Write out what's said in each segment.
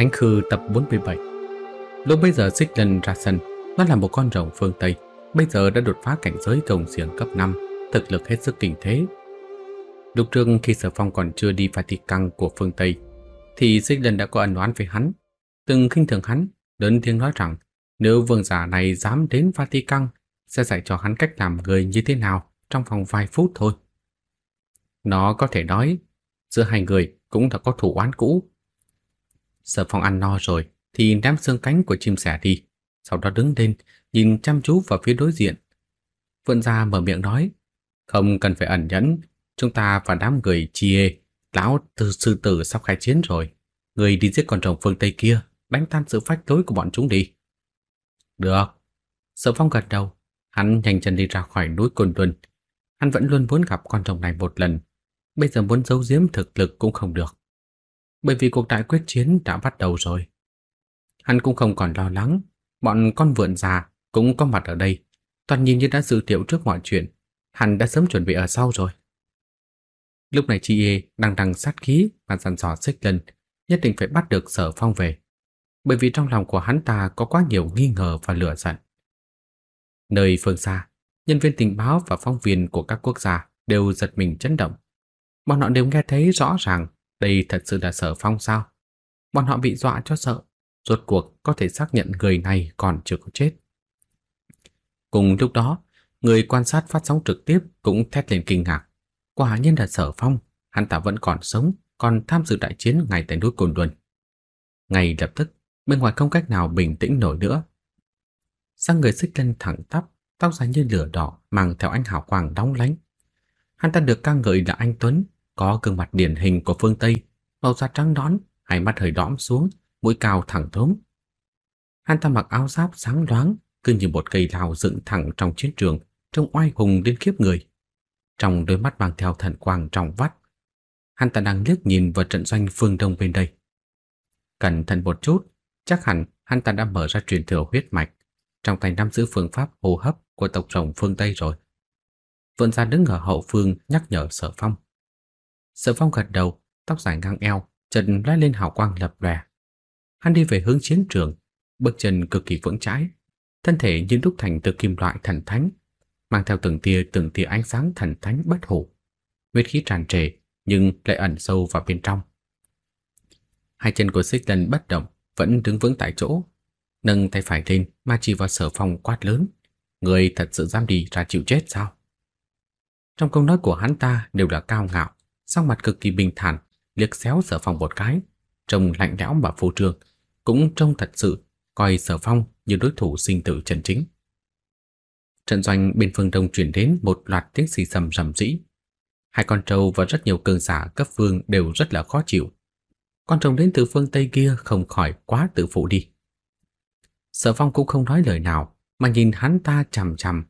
Thánh Khư tập 47 Lúc bây giờ xích lần ra sân, nó là một con rồng phương Tây, bây giờ đã đột phá cảnh giới rồng giềng cấp 5, thực lực hết sức kinh thế. Lúc trước khi Sở Phong còn chưa đi Vatican của phương Tây, thì xích lần đã có ẩn oán với hắn, từng khinh thường hắn, lớn tiếng nói rằng nếu vương giả này dám đến Vatican sẽ dạy cho hắn cách làm người như thế nào trong vòng vài phút thôi. Nó có thể nói, giữa hai người cũng đã có thủ oán cũ, Sở Phong ăn no rồi thì ném xương cánh của chim sẻ đi, sau đó đứng lên, nhìn chăm chú vào phía đối diện. Vượn ra mở miệng nói, không cần phải ẩn nhẫn, chúng ta và đám người chia, lão từ sư tử sắp khai chiến rồi. Người đi giết con rồng phương Tây kia, đánh tan sự phách tối của bọn chúng đi. Được. Sở Phong gật đầu, hắn nhanh chân đi ra khỏi núi Côn Luân. Hắn vẫn luôn muốn gặp con rồng này một lần, bây giờ muốn giấu giếm thực lực cũng không được bởi vì cuộc đại quyết chiến đã bắt đầu rồi. Hắn cũng không còn lo lắng, bọn con vượn già cũng có mặt ở đây, toàn nhìn như đã dự liệu trước mọi chuyện, hắn đã sớm chuẩn bị ở sau rồi. Lúc này chị Y đang đằng sát khí và dằn dò xích lần, nhất định phải bắt được sở phong về. Bởi vì trong lòng của hắn ta có quá nhiều nghi ngờ và lửa giận. Nơi phương xa, nhân viên tình báo và phóng viên của các quốc gia đều giật mình chấn động. Bọn họ đều nghe thấy rõ ràng đây thật sự là sở phong sao? Bọn họ bị dọa cho sợ, rốt cuộc có thể xác nhận người này còn chưa có chết. Cùng lúc đó, người quan sát phát sóng trực tiếp cũng thét lên kinh ngạc. Quả nhiên là sở phong, hắn ta vẫn còn sống, còn tham dự đại chiến ngay tại núi Cồn Luân. Ngay lập tức, bên ngoài không cách nào bình tĩnh nổi nữa. Sang người xích lên thẳng tắp, tóc dài như lửa đỏ mang theo anh hào quang đóng lánh. Hắn ta được ca ngợi là anh Tuấn, có gương mặt điển hình của phương Tây, màu da trắng nõn, hai mắt hơi đõm xuống, mũi cao thẳng thớm. Hắn ta mặc áo giáp sáng loáng, cứ như một cây lao dựng thẳng trong chiến trường, trông oai hùng đến khiếp người. Trong đôi mắt mang theo thần quang trong vắt, hắn ta đang liếc nhìn vào trận doanh phương đông bên đây. Cẩn thận một chút, chắc hẳn hắn ta đã mở ra truyền thừa huyết mạch trong tay nắm giữ phương pháp hô hấp của tộc rồng phương Tây rồi. vân gia đứng ở hậu phương nhắc nhở Sở Phong. Sở Phong gật đầu, tóc dài ngang eo, chân lóe lên hào quang lập lòe. Hắn đi về hướng chiến trường, bước chân cực kỳ vững chãi, thân thể như đúc thành từ kim loại thần thánh, mang theo từng tia từng tia ánh sáng thần thánh bất hủ. Huyết khí tràn trề nhưng lại ẩn sâu vào bên trong. Hai chân của Xích Lân bất động, vẫn đứng vững tại chỗ, nâng tay phải lên ma chỉ vào Sở Phong quát lớn, người thật sự dám đi ra chịu chết sao?" Trong câu nói của hắn ta đều là cao ngạo, sang mặt cực kỳ bình thản, liếc xéo Sở Phong một cái, trông lạnh lẽo và phô trương, cũng trông thật sự coi Sở Phong như đối thủ sinh tử chân chính. Trận doanh bên phương đông chuyển đến một loạt tiếng xì xầm rầm rĩ. Hai con trâu và rất nhiều cường giả cấp vương đều rất là khó chịu. Con trâu đến từ phương Tây kia không khỏi quá tự phụ đi. Sở Phong cũng không nói lời nào mà nhìn hắn ta chằm chằm.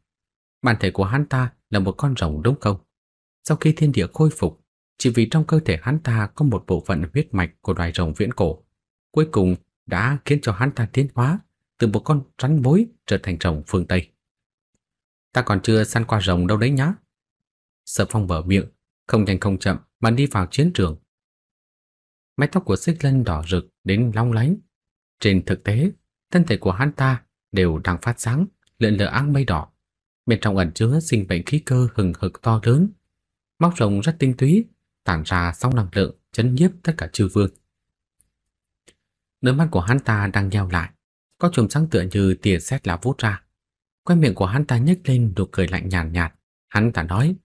Bản thể của hắn ta là một con rồng đúng không? Sau khi thiên địa khôi phục, chỉ vì trong cơ thể hắn ta có một bộ phận huyết mạch của loài rồng viễn cổ, cuối cùng đã khiến cho hắn ta tiến hóa từ một con rắn mối trở thành rồng phương Tây. Ta còn chưa săn qua rồng đâu đấy nhá. Sở phong mở miệng, không nhanh không chậm mà đi vào chiến trường. Mái tóc của xích lân đỏ rực đến long lánh. Trên thực tế, thân thể của hắn ta đều đang phát sáng, lượn lờ áng mây đỏ. Bên trong ẩn chứa sinh bệnh khí cơ hừng hực to lớn. Móc rồng rất tinh túy, tản ra sóng năng lượng chấn nhiếp tất cả chư vương. Đôi mắt của hắn ta đang nheo lại, có chùm sáng tựa như tia sét là vút ra. Quay miệng của hắn ta nhếch lên nụ cười lạnh nhàn nhạt, nhạt, hắn ta nói: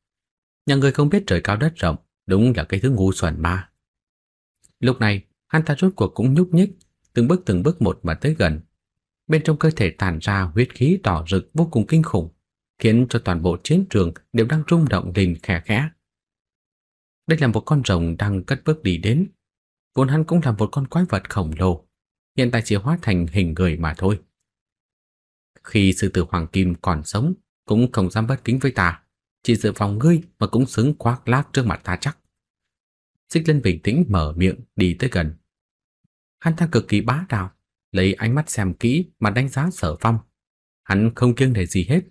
"Nhà người không biết trời cao đất rộng, đúng là cái thứ ngu xuẩn mà." Lúc này, hắn ta rốt cuộc cũng nhúc nhích, từng bước từng bước một mà tới gần. Bên trong cơ thể tàn ra huyết khí đỏ rực vô cùng kinh khủng, khiến cho toàn bộ chiến trường đều đang rung động lên khẽ khẽ. Đây là một con rồng đang cất bước đi đến. Vốn hắn cũng là một con quái vật khổng lồ, hiện tại chỉ hóa thành hình người mà thôi. Khi sư tử Hoàng Kim còn sống, cũng không dám bất kính với ta, chỉ dự phòng ngươi mà cũng xứng khoác lác trước mặt ta chắc. Xích Lân bình tĩnh mở miệng đi tới gần. Hắn ta cực kỳ bá đạo, lấy ánh mắt xem kỹ mà đánh giá sở phong. Hắn không kiêng để gì hết,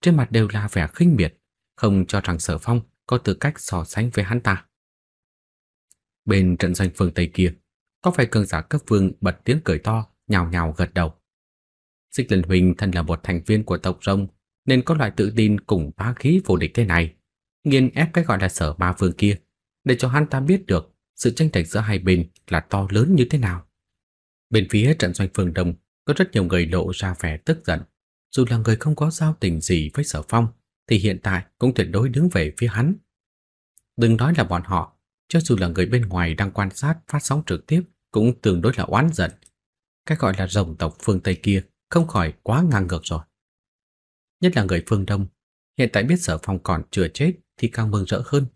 trên mặt đều là vẻ khinh miệt, không cho rằng sở phong có tư cách so sánh với hắn ta. Bên trận doanh phương Tây kia, có phải cường giả cấp vương bật tiếng cười to, nhào nhào gật đầu. Xích Linh Huỳnh thân là một thành viên của tộc rông, nên có loại tự tin cùng bá khí vô địch thế này, nghiền ép cái gọi là sở ba vương kia, để cho hắn ta biết được sự tranh lệch giữa hai bên là to lớn như thế nào. Bên phía trận doanh phương Đông có rất nhiều người lộ ra vẻ tức giận, dù là người không có giao tình gì với Sở Phong, thì hiện tại cũng tuyệt đối đứng về phía hắn. Đừng nói là bọn họ, cho dù là người bên ngoài đang quan sát phát sóng trực tiếp cũng tương đối là oán giận. Cái gọi là rồng tộc phương Tây kia không khỏi quá ngang ngược rồi. Nhất là người phương Đông, hiện tại biết Sở Phong còn chưa chết thì càng mừng rỡ hơn.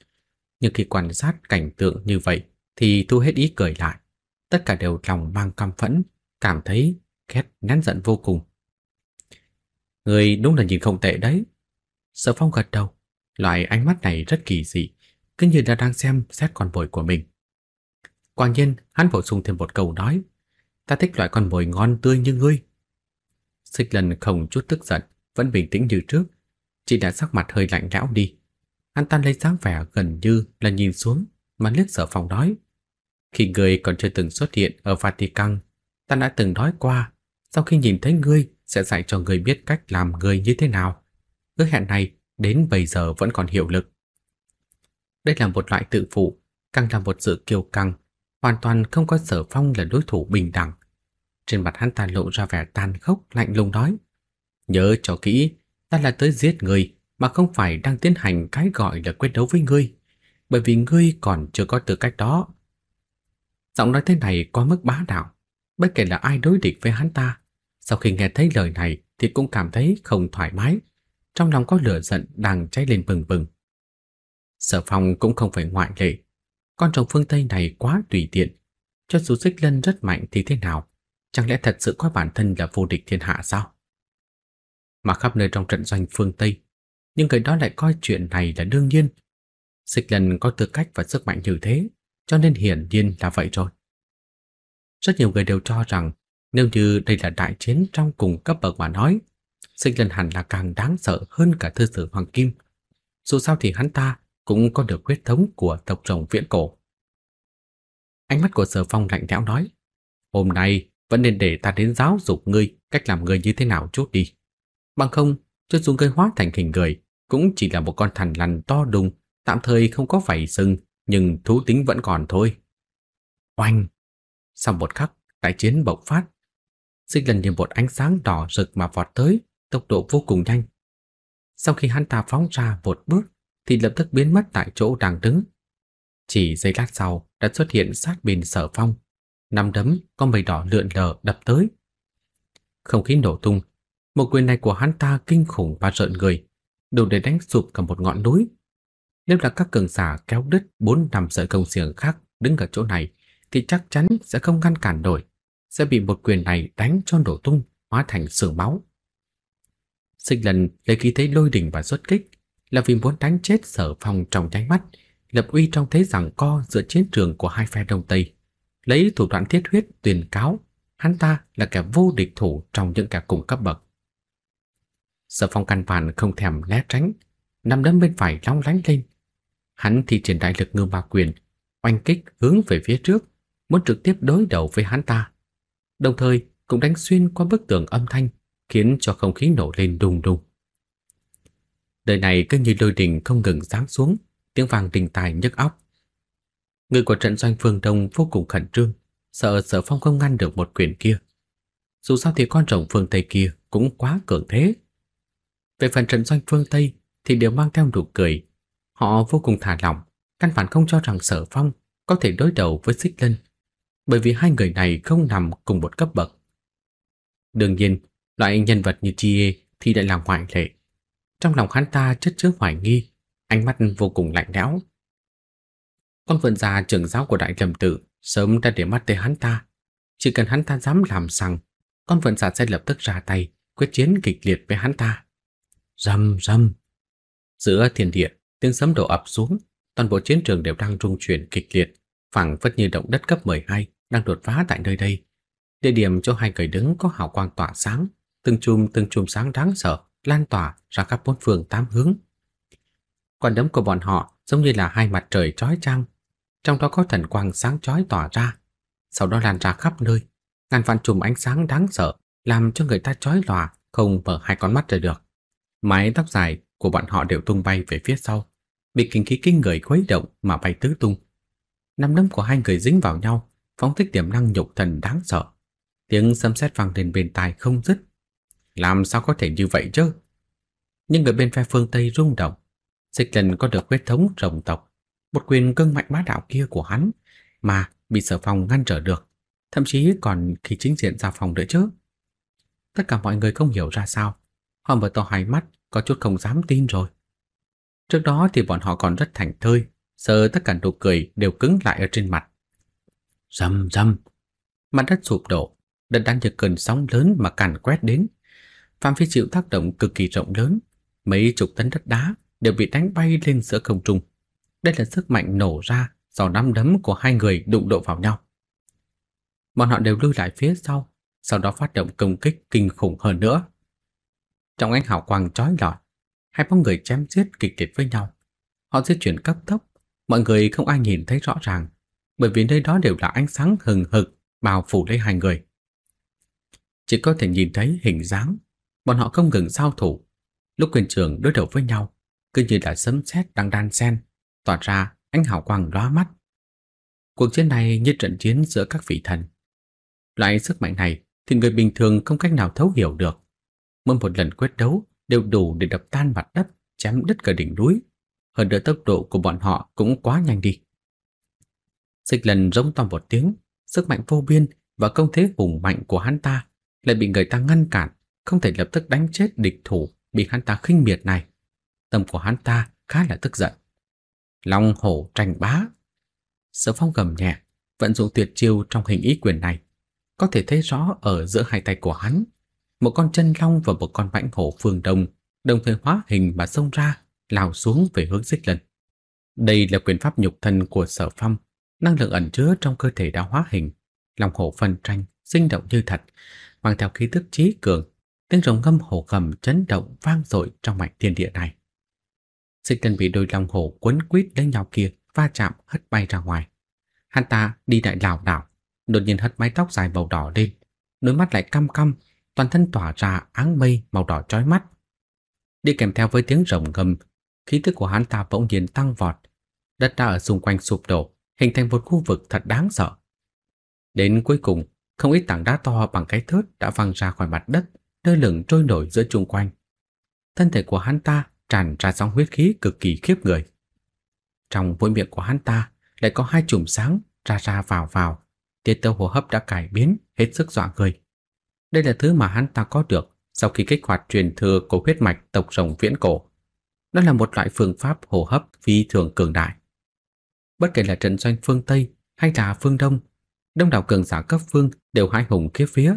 Nhưng khi quan sát cảnh tượng như vậy thì thu hết ý cười lại. Tất cả đều lòng mang căm phẫn, cảm thấy ghét nén giận vô cùng. Người đúng là nhìn không tệ đấy. Sở Phong gật đầu, loại ánh mắt này rất kỳ dị, cứ như đã đang xem xét con mồi của mình. Quả nhiên, hắn bổ sung thêm một câu nói, ta thích loại con mồi ngon tươi như ngươi. Xích lần không chút tức giận, vẫn bình tĩnh như trước, chỉ đã sắc mặt hơi lạnh lẽo đi. Hắn ta lấy dáng vẻ gần như là nhìn xuống, mà liếc sở phòng nói. Khi ngươi còn chưa từng xuất hiện ở Vatican, ta đã từng nói qua, sau khi nhìn thấy ngươi sẽ dạy cho ngươi biết cách làm người như thế nào hứa hẹn này đến bây giờ vẫn còn hiệu lực. Đây là một loại tự phụ, càng là một sự kiêu căng, hoàn toàn không có Sở Phong là đối thủ bình đẳng. Trên mặt hắn ta lộ ra vẻ tan khốc lạnh lùng nói: "Nhớ cho kỹ, ta là tới giết người mà không phải đang tiến hành cái gọi là quyết đấu với ngươi, bởi vì ngươi còn chưa có tư cách đó." Giọng nói thế này quá mức bá đạo, bất kể là ai đối địch với hắn ta, sau khi nghe thấy lời này thì cũng cảm thấy không thoải mái, trong lòng có lửa giận đang cháy lên bừng bừng. Sở Phong cũng không phải ngoại lệ, con rồng phương Tây này quá tùy tiện, cho dù xích lân rất mạnh thì thế nào, chẳng lẽ thật sự coi bản thân là vô địch thiên hạ sao? Mà khắp nơi trong trận doanh phương Tây, nhưng người đó lại coi chuyện này là đương nhiên. Xích lân có tư cách và sức mạnh như thế, cho nên hiển nhiên là vậy rồi. Rất nhiều người đều cho rằng nếu như đây là đại chiến trong cùng cấp bậc mà nói, sinh lần hẳn là càng đáng sợ hơn cả thư sử Hoàng Kim. Dù sao thì hắn ta cũng có được huyết thống của tộc rồng viễn cổ. Ánh mắt của Sở Phong lạnh lẽo nói, hôm nay vẫn nên để ta đến giáo dục ngươi cách làm người như thế nào chút đi. Bằng không, cho dù ngươi hóa thành hình người, cũng chỉ là một con thằn lằn to đùng, tạm thời không có vảy sừng, nhưng thú tính vẫn còn thôi. Oanh! Sau một khắc, đại chiến bộc phát. sinh lần như một ánh sáng đỏ rực mà vọt tới, tốc độ vô cùng nhanh. Sau khi hắn ta phóng ra một bước thì lập tức biến mất tại chỗ đang đứng. Chỉ giây lát sau đã xuất hiện sát bên sở phong. Năm đấm có mây đỏ lượn lờ đập tới. Không khí nổ tung. Một quyền này của hắn ta kinh khủng và rợn người, đủ để đánh sụp cả một ngọn núi. Nếu là các cường giả kéo đứt bốn năm sợi công xiềng khác đứng ở chỗ này thì chắc chắn sẽ không ngăn cản nổi, sẽ bị một quyền này đánh cho nổ tung, hóa thành sương máu sinh lần lấy khí thế lôi đỉnh và xuất kích là vì muốn đánh chết sở phòng trong nháy mắt, lập uy trong thế rằng co giữa chiến trường của hai phe Đông Tây. Lấy thủ đoạn thiết huyết tuyên cáo, hắn ta là kẻ vô địch thủ trong những kẻ cùng cấp bậc. Sở phong căn bản không thèm né tránh, nằm đấm bên phải long lánh lên. Hắn thi triển đại lực ngư ma quyền, oanh kích hướng về phía trước, muốn trực tiếp đối đầu với hắn ta. Đồng thời cũng đánh xuyên qua bức tường âm thanh khiến cho không khí nổ lên đùng đùng. Đời này cứ như lôi đình không ngừng giáng xuống, tiếng vang đình tài nhức óc. Người của trận doanh phương Đông vô cùng khẩn trương, sợ Sở Phong không ngăn được một quyền kia. Dù sao thì con rồng phương Tây kia cũng quá cường thế. Về phần trận doanh phương Tây thì đều mang theo nụ cười. Họ vô cùng thả lỏng, căn bản không cho rằng Sở Phong có thể đối đầu với Xích Lân, bởi vì hai người này không nằm cùng một cấp bậc. Đương nhiên, Loại nhân vật như Chie thì lại là ngoại lệ. Trong lòng hắn ta chất chứa hoài nghi, ánh mắt vô cùng lạnh lẽo. Con vườn già trưởng giáo của Đại Lâm Tử sớm đã để mắt tới hắn ta. Chỉ cần hắn ta dám làm rằng, con vườn già sẽ lập tức ra tay, quyết chiến kịch liệt với hắn ta. Rầm rầm. Giữa thiên địa, tiếng sấm đổ ập xuống, toàn bộ chiến trường đều đang rung chuyển kịch liệt, phẳng phất như động đất cấp 12 đang đột phá tại nơi đây. Địa điểm chỗ hai người đứng có hào quang tỏa sáng, từng chùm từng chùm sáng đáng sợ lan tỏa ra khắp bốn phương tám hướng. Quả đấm của bọn họ giống như là hai mặt trời chói chang, trong đó có thần quang sáng chói tỏa ra, sau đó lan ra khắp nơi, ngàn vạn chùm ánh sáng đáng sợ làm cho người ta chói lòa không mở hai con mắt ra được. Mái tóc dài của bọn họ đều tung bay về phía sau, bị kinh khí kinh người khuấy động mà bay tứ tung. Năm đấm của hai người dính vào nhau, phóng thích tiềm năng nhục thần đáng sợ. Tiếng sấm xét vang lên bên tai không dứt, làm sao có thể như vậy chứ? Nhưng người bên phe phương Tây rung động. Dịch lần có được huyết thống rồng tộc. Một quyền cương mạnh bá đạo kia của hắn mà bị sở phòng ngăn trở được. Thậm chí còn khi chính diện ra phòng nữa chứ. Tất cả mọi người không hiểu ra sao. Họ mở to hai mắt, có chút không dám tin rồi. Trước đó thì bọn họ còn rất thành thơi, giờ tất cả nụ cười đều cứng lại ở trên mặt. Rầm rầm, mặt đất sụp đổ, đất đang như cơn sóng lớn mà càn quét đến. Phạm vi chịu tác động cực kỳ rộng lớn, mấy chục tấn đất đá đều bị đánh bay lên giữa không trung. Đây là sức mạnh nổ ra do nắm đấm của hai người đụng độ vào nhau. Bọn họ đều lưu lại phía sau, sau đó phát động công kích kinh khủng hơn nữa. Trong ánh hào quang chói lọi, hai bóng người chém giết kịch liệt với nhau. Họ di chuyển cấp tốc, mọi người không ai nhìn thấy rõ ràng, bởi vì nơi đó đều là ánh sáng hừng hực bao phủ lấy hai người. Chỉ có thể nhìn thấy hình dáng Bọn họ không ngừng giao thủ. Lúc quyền trường đối đầu với nhau, cứ như là sấm sét đang đan xen, tỏa ra ánh hào quang lóa mắt. Cuộc chiến này như trận chiến giữa các vị thần. Loại sức mạnh này thì người bình thường không cách nào thấu hiểu được. Mỗi một lần quyết đấu đều đủ để đập tan mặt đất, chém đứt cả đỉnh núi. Hơn nữa tốc độ của bọn họ cũng quá nhanh đi. Dịch lần rống to một tiếng, sức mạnh vô biên và công thế hùng mạnh của hắn ta lại bị người ta ngăn cản, không thể lập tức đánh chết địch thủ bị hắn ta khinh miệt này. Tâm của hắn ta khá là tức giận. Long hổ tranh bá. Sở Phong gầm nhẹ, vận dụng tuyệt chiêu trong hình ý quyền này, có thể thấy rõ ở giữa hai tay của hắn, một con chân long và một con mãnh hổ phương đông đồng thời hóa hình mà xông ra, lao xuống về hướng Xích lần. Đây là quyền pháp nhục thân của Sở Phong, năng lượng ẩn chứa trong cơ thể đã hóa hình, long hổ phân tranh sinh động như thật, mang theo khí tức trí cường tiếng rồng ngâm hổ gầm chấn động vang dội trong mảnh thiên địa này. Xích chân bị đôi lòng hổ quấn quýt lấy nhau kia va chạm hất bay ra ngoài. Hắn ta đi lại lảo đảo, đột nhiên hất mái tóc dài màu đỏ lên, đôi mắt lại căm căm, toàn thân tỏa ra áng mây màu đỏ chói mắt. Đi kèm theo với tiếng rồng gầm khí tức của hắn ta bỗng nhiên tăng vọt, đất đá ở xung quanh sụp đổ, hình thành một khu vực thật đáng sợ. Đến cuối cùng, không ít tảng đá to bằng cái thớt đã văng ra khỏi mặt đất, lơ lửng trôi nổi giữa chung quanh. Thân thể của hắn ta tràn ra sóng huyết khí cực kỳ khiếp người. Trong vôi miệng của hắn ta lại có hai chùm sáng ra ra vào vào, tiết tấu hô hấp đã cải biến hết sức dọa người. Đây là thứ mà hắn ta có được sau khi kích hoạt truyền thừa của huyết mạch tộc rồng viễn cổ. Đó là một loại phương pháp hô hấp phi thường cường đại. Bất kể là trận doanh phương Tây hay là phương Đông, đông đảo cường giả cấp phương đều hãi hùng khiếp phía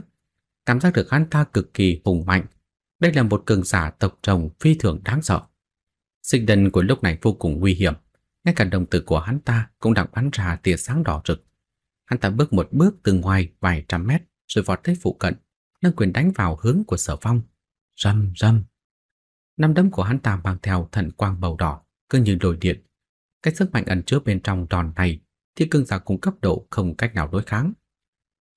cảm giác được hắn ta cực kỳ hùng mạnh. Đây là một cường giả tộc trồng phi thường đáng sợ. Sinh đần của lúc này vô cùng nguy hiểm, ngay cả đồng tử của hắn ta cũng đang bắn ra tia sáng đỏ rực. Hắn ta bước một bước từ ngoài vài trăm mét rồi vọt tới phụ cận, nâng quyền đánh vào hướng của sở phong. Rầm rầm. Năm đấm của hắn ta mang theo thần quang màu đỏ, cứ như lồi điện. Cái sức mạnh ẩn chứa bên trong đòn này thì cương giả cung cấp độ không cách nào đối kháng.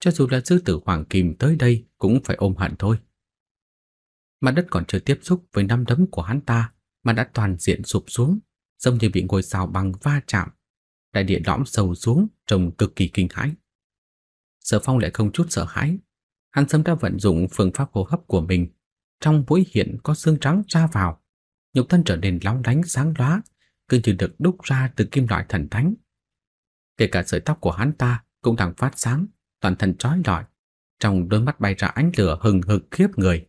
Cho dù là sư tử Hoàng Kim tới đây cũng phải ôm hận thôi. Mặt đất còn chưa tiếp xúc với năm đấm của hắn ta mà đã toàn diện sụp xuống, giống như bị ngôi sao bằng va chạm. Đại địa lõm sâu xuống trông cực kỳ kinh hãi. Sở Phong lại không chút sợ hãi. Hắn sớm đã vận dụng phương pháp hô hấp của mình. Trong mũi hiện có xương trắng tra vào. Nhục thân trở nên long lánh sáng loá, cứ như được đúc ra từ kim loại thần thánh. Kể cả sợi tóc của hắn ta cũng đang phát sáng, toàn thân trói lọi, trong đôi mắt bay ra ánh lửa hừng hực khiếp người.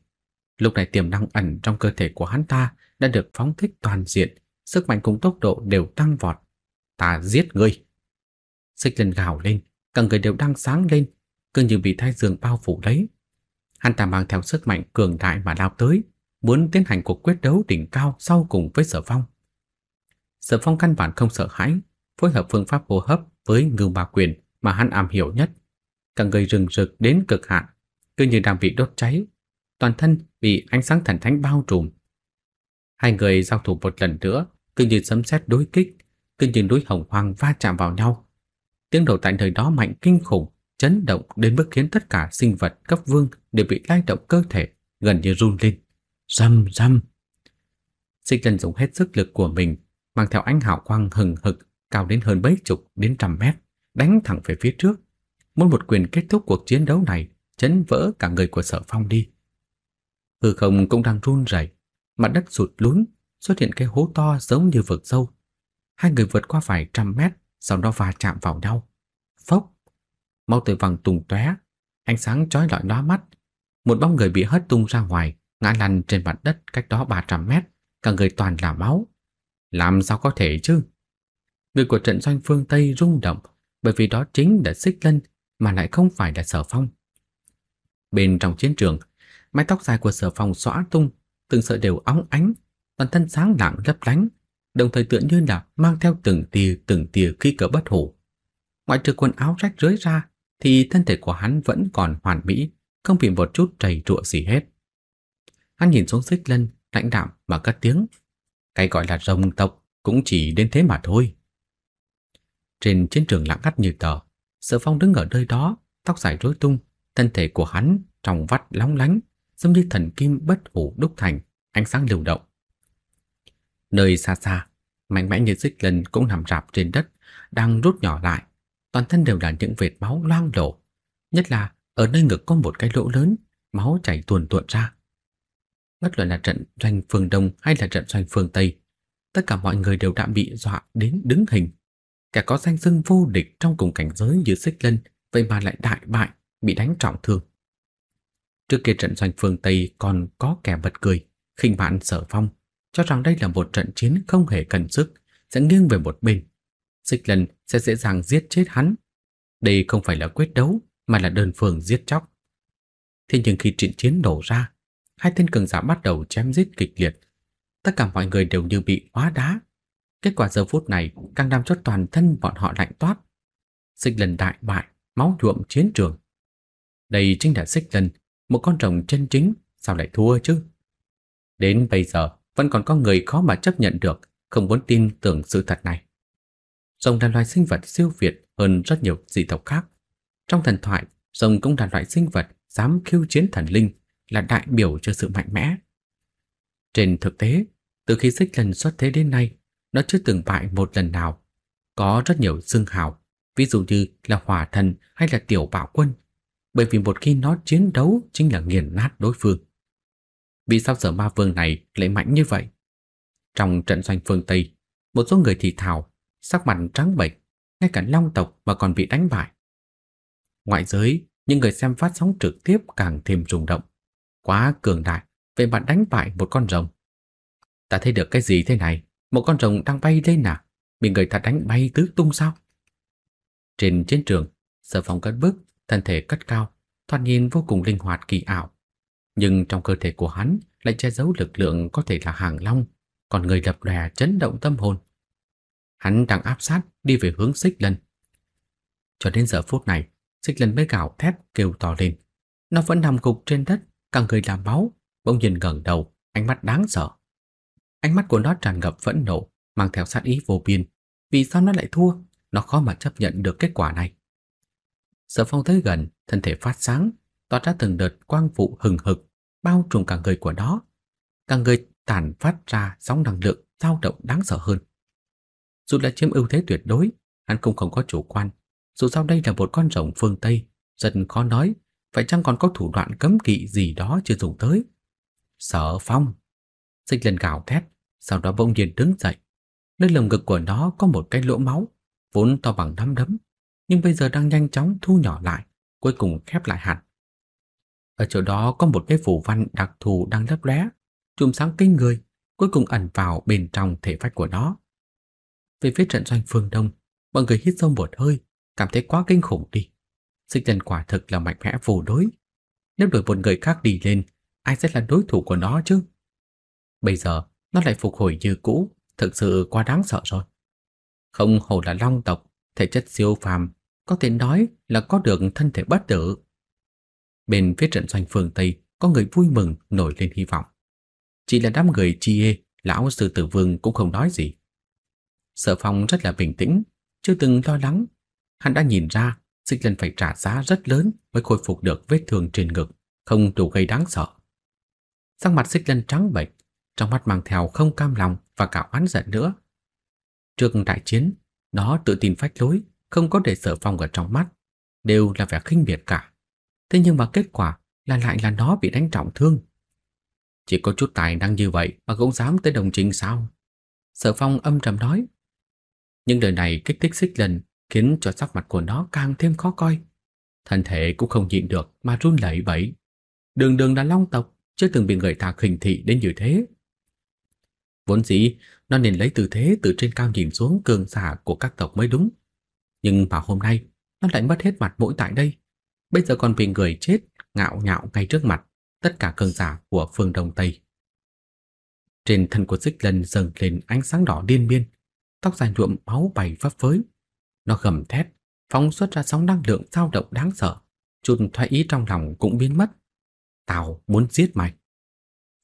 Lúc này tiềm năng ẩn trong cơ thể của hắn ta đã được phóng thích toàn diện, sức mạnh cùng tốc độ đều tăng vọt. Ta giết ngươi! Xích lên gào lên, cả người đều đang sáng lên, cứ như bị thái dương bao phủ lấy. Hắn ta mang theo sức mạnh cường đại mà lao tới, muốn tiến hành cuộc quyết đấu đỉnh cao sau cùng với sở phong. Sở phong căn bản không sợ hãi, phối hợp phương pháp hô hấp với ngưu bà quyền mà hắn am hiểu nhất, cả người rừng rực đến cực hạn, cứ như đang bị đốt cháy, toàn thân bị ánh sáng thần thánh bao trùm. Hai người giao thủ một lần nữa, cứ như sấm sét đối kích, cứ như núi hồng hoang va chạm vào nhau. Tiếng đầu tại nơi đó mạnh kinh khủng, chấn động đến mức khiến tất cả sinh vật cấp vương đều bị lay động cơ thể, gần như run lên. Rầm rầm. sinh Lân dùng hết sức lực của mình, mang theo ánh hào quang hừng hực cao đến hơn mấy chục đến trăm mét, đánh thẳng về phía trước muốn một quyền kết thúc cuộc chiến đấu này, chấn vỡ cả người của Sở Phong đi. Hư không cũng đang run rẩy, mặt đất sụt lún, xuất hiện cái hố to giống như vực sâu. Hai người vượt qua vài trăm mét, sau đó va chạm vào nhau. Phốc, Mau tươi vàng tùng tóe, ánh sáng chói lọi lóa mắt. Một bóng người bị hất tung ra ngoài, ngã lăn trên mặt đất cách đó 300 mét, cả người toàn là máu. Làm sao có thể chứ? Người của trận doanh phương Tây rung động bởi vì đó chính là xích lân mà lại không phải là Sở Phong. Bên trong chiến trường, mái tóc dài của Sở Phong xõa tung, từng sợi đều óng ánh, toàn thân sáng lạng lấp lánh, đồng thời tựa như là mang theo từng tia từng tia khí cỡ bất hủ. Ngoại trừ quần áo rách rưới ra thì thân thể của hắn vẫn còn hoàn mỹ, không bị một chút trầy trụa gì hết. Hắn nhìn xuống xích lân, lãnh đạm mà cất tiếng. Cái gọi là rồng tộc cũng chỉ đến thế mà thôi. Trên chiến trường lặng ngắt như tờ, Sở Phong đứng ở nơi đó, tóc dài rối tung, thân thể của hắn trong vắt lóng lánh, giống như thần kim bất hủ đúc thành, ánh sáng lưu động. Nơi xa xa, mạnh mẽ như xích lần cũng nằm rạp trên đất, đang rút nhỏ lại, toàn thân đều là những vệt máu loang lổ, nhất là ở nơi ngực có một cái lỗ lớn, máu chảy tuồn tuột ra. Bất luận là trận doanh phương Đông hay là trận doanh phương Tây, tất cả mọi người đều đã bị dọa đến đứng hình cả có danh dưng vô địch trong cùng cảnh giới như Xích Lân vậy mà lại đại bại, bị đánh trọng thương. Trước kia trận doanh phương Tây còn có kẻ bật cười, khinh bạn sở phong, cho rằng đây là một trận chiến không hề cần sức, sẽ nghiêng về một bên. Xích Lân sẽ dễ dàng giết chết hắn. Đây không phải là quyết đấu, mà là đơn phương giết chóc. Thế nhưng khi trận chiến nổ ra, hai tên cường giả bắt đầu chém giết kịch liệt. Tất cả mọi người đều như bị hóa đá, Kết quả giờ phút này càng làm cho toàn thân bọn họ lạnh toát. Xích lần đại bại, máu nhuộm chiến trường. Đây chính là xích lần, một con rồng chân chính, sao lại thua chứ? Đến bây giờ, vẫn còn có người khó mà chấp nhận được, không muốn tin tưởng sự thật này. Rồng là loài sinh vật siêu việt hơn rất nhiều dị tộc khác. Trong thần thoại, rồng cũng là loại sinh vật dám khiêu chiến thần linh, là đại biểu cho sự mạnh mẽ. Trên thực tế, từ khi xích lần xuất thế đến nay, nó chưa từng bại một lần nào. Có rất nhiều xưng hào, ví dụ như là hỏa thần hay là tiểu bạo quân, bởi vì một khi nó chiến đấu chính là nghiền nát đối phương. Vì sao sở ma vương này lại mạnh như vậy? Trong trận doanh phương Tây, một số người thì thào, sắc mặt trắng bệch, ngay cả long tộc mà còn bị đánh bại. Ngoại giới, những người xem phát sóng trực tiếp càng thêm rung động. Quá cường đại, vậy bạn đánh bại một con rồng. Ta thấy được cái gì thế này? Một con rồng đang bay lên nào, bị người ta đánh bay tứ tung sao? Trên chiến trường, Sở Phong cất bước, thân thể cất cao, thoạt nhìn vô cùng linh hoạt kỳ ảo. Nhưng trong cơ thể của hắn lại che giấu lực lượng có thể là hàng long, còn người lập đè chấn động tâm hồn. Hắn đang áp sát đi về hướng xích lân. Cho đến giờ phút này, xích lân mới gào thét kêu to lên. Nó vẫn nằm gục trên đất, cả người làm máu, bỗng nhìn gần đầu, ánh mắt đáng sợ. Ánh mắt của nó tràn ngập phẫn nộ, mang theo sát ý vô biên. Vì sao nó lại thua? Nó khó mà chấp nhận được kết quả này. Sở phong tới gần, thân thể phát sáng, tỏa ra từng đợt quang vụ hừng hực, bao trùm cả người của nó. Cả người tản phát ra sóng năng lượng dao động đáng sợ hơn. Dù đã chiếm ưu thế tuyệt đối, hắn cũng không có chủ quan. Dù sao đây là một con rồng phương Tây, rất khó nói, phải chăng còn có thủ đoạn cấm kỵ gì đó chưa dùng tới. Sở phong! Dịch lần gào thét, sau đó bỗng nhiên đứng dậy. Nơi lồng ngực của nó có một cái lỗ máu, vốn to bằng nắm đấm, nhưng bây giờ đang nhanh chóng thu nhỏ lại, cuối cùng khép lại hẳn. Ở chỗ đó có một cái phủ văn đặc thù đang lấp lóe, chùm sáng kinh người, cuối cùng ẩn vào bên trong thể phách của nó. Về phía trận doanh phương Đông, mọi người hít sâu một hơi, cảm thấy quá kinh khủng đi. sinh thần quả thực là mạnh mẽ vô đối. Nếu đổi một người khác đi lên, ai sẽ là đối thủ của nó chứ? Bây giờ, nó lại phục hồi như cũ, thực sự quá đáng sợ rồi. Không hổ là long tộc, thể chất siêu phàm, có thể nói là có được thân thể bất tử. Bên phía trận doanh phương Tây có người vui mừng nổi lên hy vọng. Chỉ là đám người chia, lão sư tử vương cũng không nói gì. Sở phong rất là bình tĩnh, chưa từng lo lắng. Hắn đã nhìn ra Xích Lân phải trả giá rất lớn mới khôi phục được vết thương trên ngực, không đủ gây đáng sợ. Sắc mặt Xích Lân trắng bệch, trong mắt mang theo không cam lòng và cả oán giận nữa. Trước đại chiến, nó tự tin phách lối, không có để sở phong ở trong mắt, đều là vẻ khinh biệt cả. Thế nhưng mà kết quả là lại là nó bị đánh trọng thương. Chỉ có chút tài năng như vậy mà cũng dám tới đồng trình sao? Sở phong âm trầm nói. Nhưng đời này kích thích xích lần khiến cho sắc mặt của nó càng thêm khó coi. Thân thể cũng không nhịn được mà run lẩy bẩy. Đường đường là long tộc, chưa từng bị người ta khinh thị đến như thế. Vốn dĩ nó nên lấy tư thế từ trên cao nhìn xuống cường giả của các tộc mới đúng. Nhưng mà hôm nay nó lại mất hết mặt mũi tại đây. Bây giờ còn vì người chết ngạo nhạo ngay trước mặt tất cả cường giả của phương Đông Tây. Trên thân của Dích Lân dần lên ánh sáng đỏ điên biên, tóc dài nhuộm máu bay phấp phới. Nó gầm thét, phóng xuất ra sóng năng lượng dao động đáng sợ, chút thoái ý trong lòng cũng biến mất. tào muốn giết mày.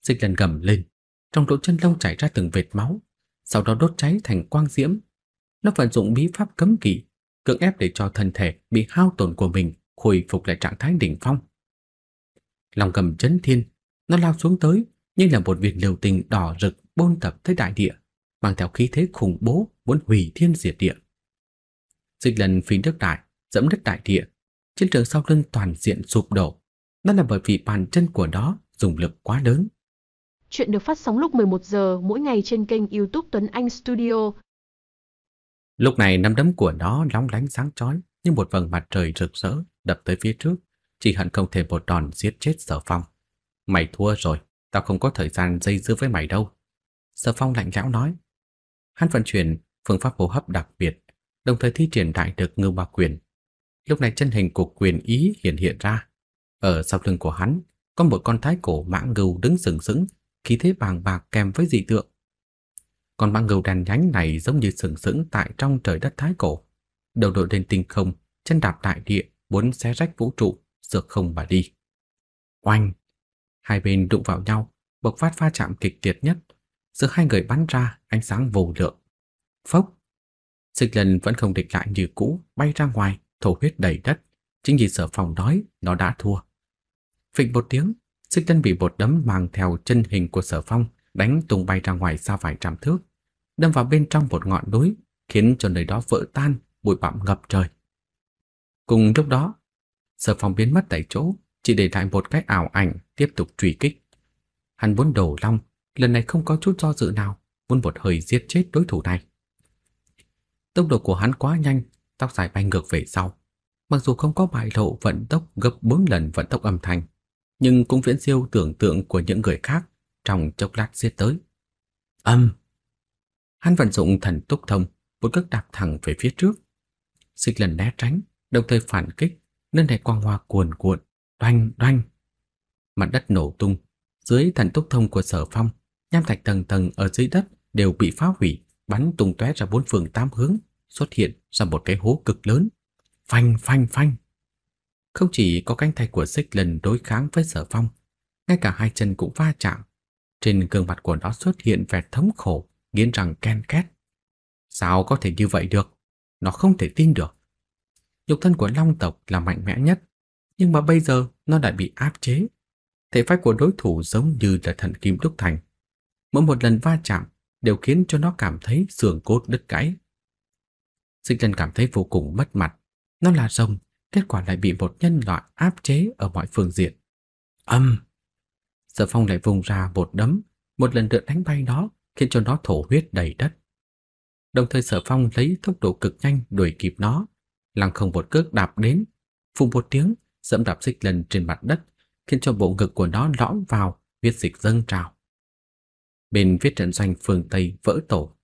Dích Lân gầm lên, trong lỗ chân lông chảy ra từng vệt máu, sau đó đốt cháy thành quang diễm. Nó vận dụng bí pháp cấm kỵ, cưỡng ép để cho thân thể bị hao tổn của mình khôi phục lại trạng thái đỉnh phong. Lòng cầm chấn thiên, nó lao xuống tới như là một viên liều tình đỏ rực bôn tập tới đại địa, mang theo khí thế khủng bố muốn hủy thiên diệt địa. Dịch lần phí nước đại, dẫm đất đại địa, chiến trường sau lưng toàn diện sụp đổ. Đó là bởi vì bàn chân của nó dùng lực quá lớn. Chuyện được phát sóng lúc 11 giờ mỗi ngày trên kênh YouTube Tuấn Anh Studio. Lúc này nắm đấm của nó long lánh sáng chói như một vầng mặt trời rực rỡ đập tới phía trước, chỉ hận không thể một đòn giết chết Sở Phong. Mày thua rồi, tao không có thời gian dây dưa với mày đâu. Sở Phong lạnh lẽo nói. Hắn vận chuyển phương pháp hô hấp đặc biệt, đồng thời thi triển đại được ngưu ba quyền. Lúc này chân hình của quyền ý hiện hiện ra. Ở sau lưng của hắn có một con thái cổ mãng ngưu đứng sừng sững khí thế bàng bạc kèm với dị tượng. còn mãng ngầu đèn nhánh này giống như sừng sững tại trong trời đất thái cổ, đầu đội lên tinh không, chân đạp đại địa, muốn xé rách vũ trụ, sượt không mà đi. Oanh! Hai bên đụng vào nhau, bộc phát va chạm kịch liệt nhất, giữa hai người bắn ra ánh sáng vô lượng. Phốc! Xích lần vẫn không địch lại như cũ, bay ra ngoài, thổ huyết đầy đất. Chính vì sợ phòng đói, nó đã thua. Phịch một tiếng, sức chân bị bột đấm mang theo chân hình của sở phong đánh tung bay ra ngoài xa vài trăm thước, đâm vào bên trong một ngọn núi, khiến cho nơi đó vỡ tan, bụi bặm ngập trời. Cùng lúc đó, sở phong biến mất tại chỗ, chỉ để lại một cái ảo ảnh tiếp tục truy kích. Hắn muốn đổ long, lần này không có chút do dự nào, muốn một hơi giết chết đối thủ này. Tốc độ của hắn quá nhanh, tóc dài bay ngược về sau. Mặc dù không có bại lộ vận tốc gấp 4 lần vận tốc âm thanh, nhưng cũng viễn siêu tưởng tượng của những người khác trong chốc lát giết tới. Âm! Hắn vận dụng thần tốc thông, một cước đạp thẳng về phía trước. Xích lần né tránh, đồng thời phản kích, nên đại quang hoa cuồn cuộn, đoanh đoanh. Mặt đất nổ tung, dưới thần tốc thông của sở phong, nham thạch tầng tầng ở dưới đất đều bị phá hủy, bắn tung tóe ra bốn phương tám hướng, xuất hiện ra một cái hố cực lớn. Phanh phanh phanh! Không chỉ có cánh tay của xích lần đối kháng với sở phong, ngay cả hai chân cũng va chạm. Trên gương mặt của nó xuất hiện vẻ thống khổ, nghiến rằng ken két. Sao có thể như vậy được? Nó không thể tin được. Nhục thân của long tộc là mạnh mẽ nhất, nhưng mà bây giờ nó đã bị áp chế. Thể phách của đối thủ giống như là thần kim đúc thành. Mỗi một lần va chạm đều khiến cho nó cảm thấy xương cốt đứt gãy. Dịch lần cảm thấy vô cùng mất mặt. Nó là rồng, kết quả lại bị một nhân loại áp chế ở mọi phương diện. Âm! Sở Phong lại vùng ra một đấm, một lần nữa đánh bay nó, khiến cho nó thổ huyết đầy đất. Đồng thời Sở Phong lấy tốc độ cực nhanh đuổi kịp nó, lăng không một cước đạp đến, phù một tiếng, dẫm đạp xích lần trên mặt đất, khiến cho bộ ngực của nó lõm vào, huyết dịch dâng trào. Bên viết trận doanh phương Tây vỡ tổ,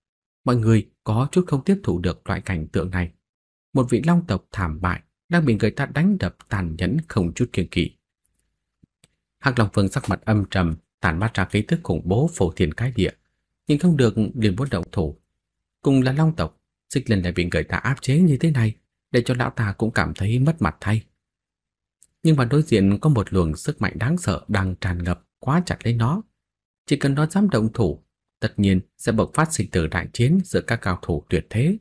mọi người có chút không tiếp thụ được loại cảnh tượng này. Một vị long tộc thảm bại đang bị người ta đánh đập tàn nhẫn không chút kiêng kỵ. Hắc Long Vương sắc mặt âm trầm, tàn mát ra khí tức khủng bố phổ thiên cái địa, nhưng không được liền muốn động thủ. Cùng là Long tộc, Xích Linh lại bị người ta áp chế như thế này, để cho lão ta cũng cảm thấy mất mặt thay. Nhưng mà đối diện có một luồng sức mạnh đáng sợ đang tràn ngập quá chặt lấy nó. Chỉ cần nó dám động thủ, tất nhiên sẽ bộc phát sinh tử đại chiến giữa các cao thủ tuyệt thế.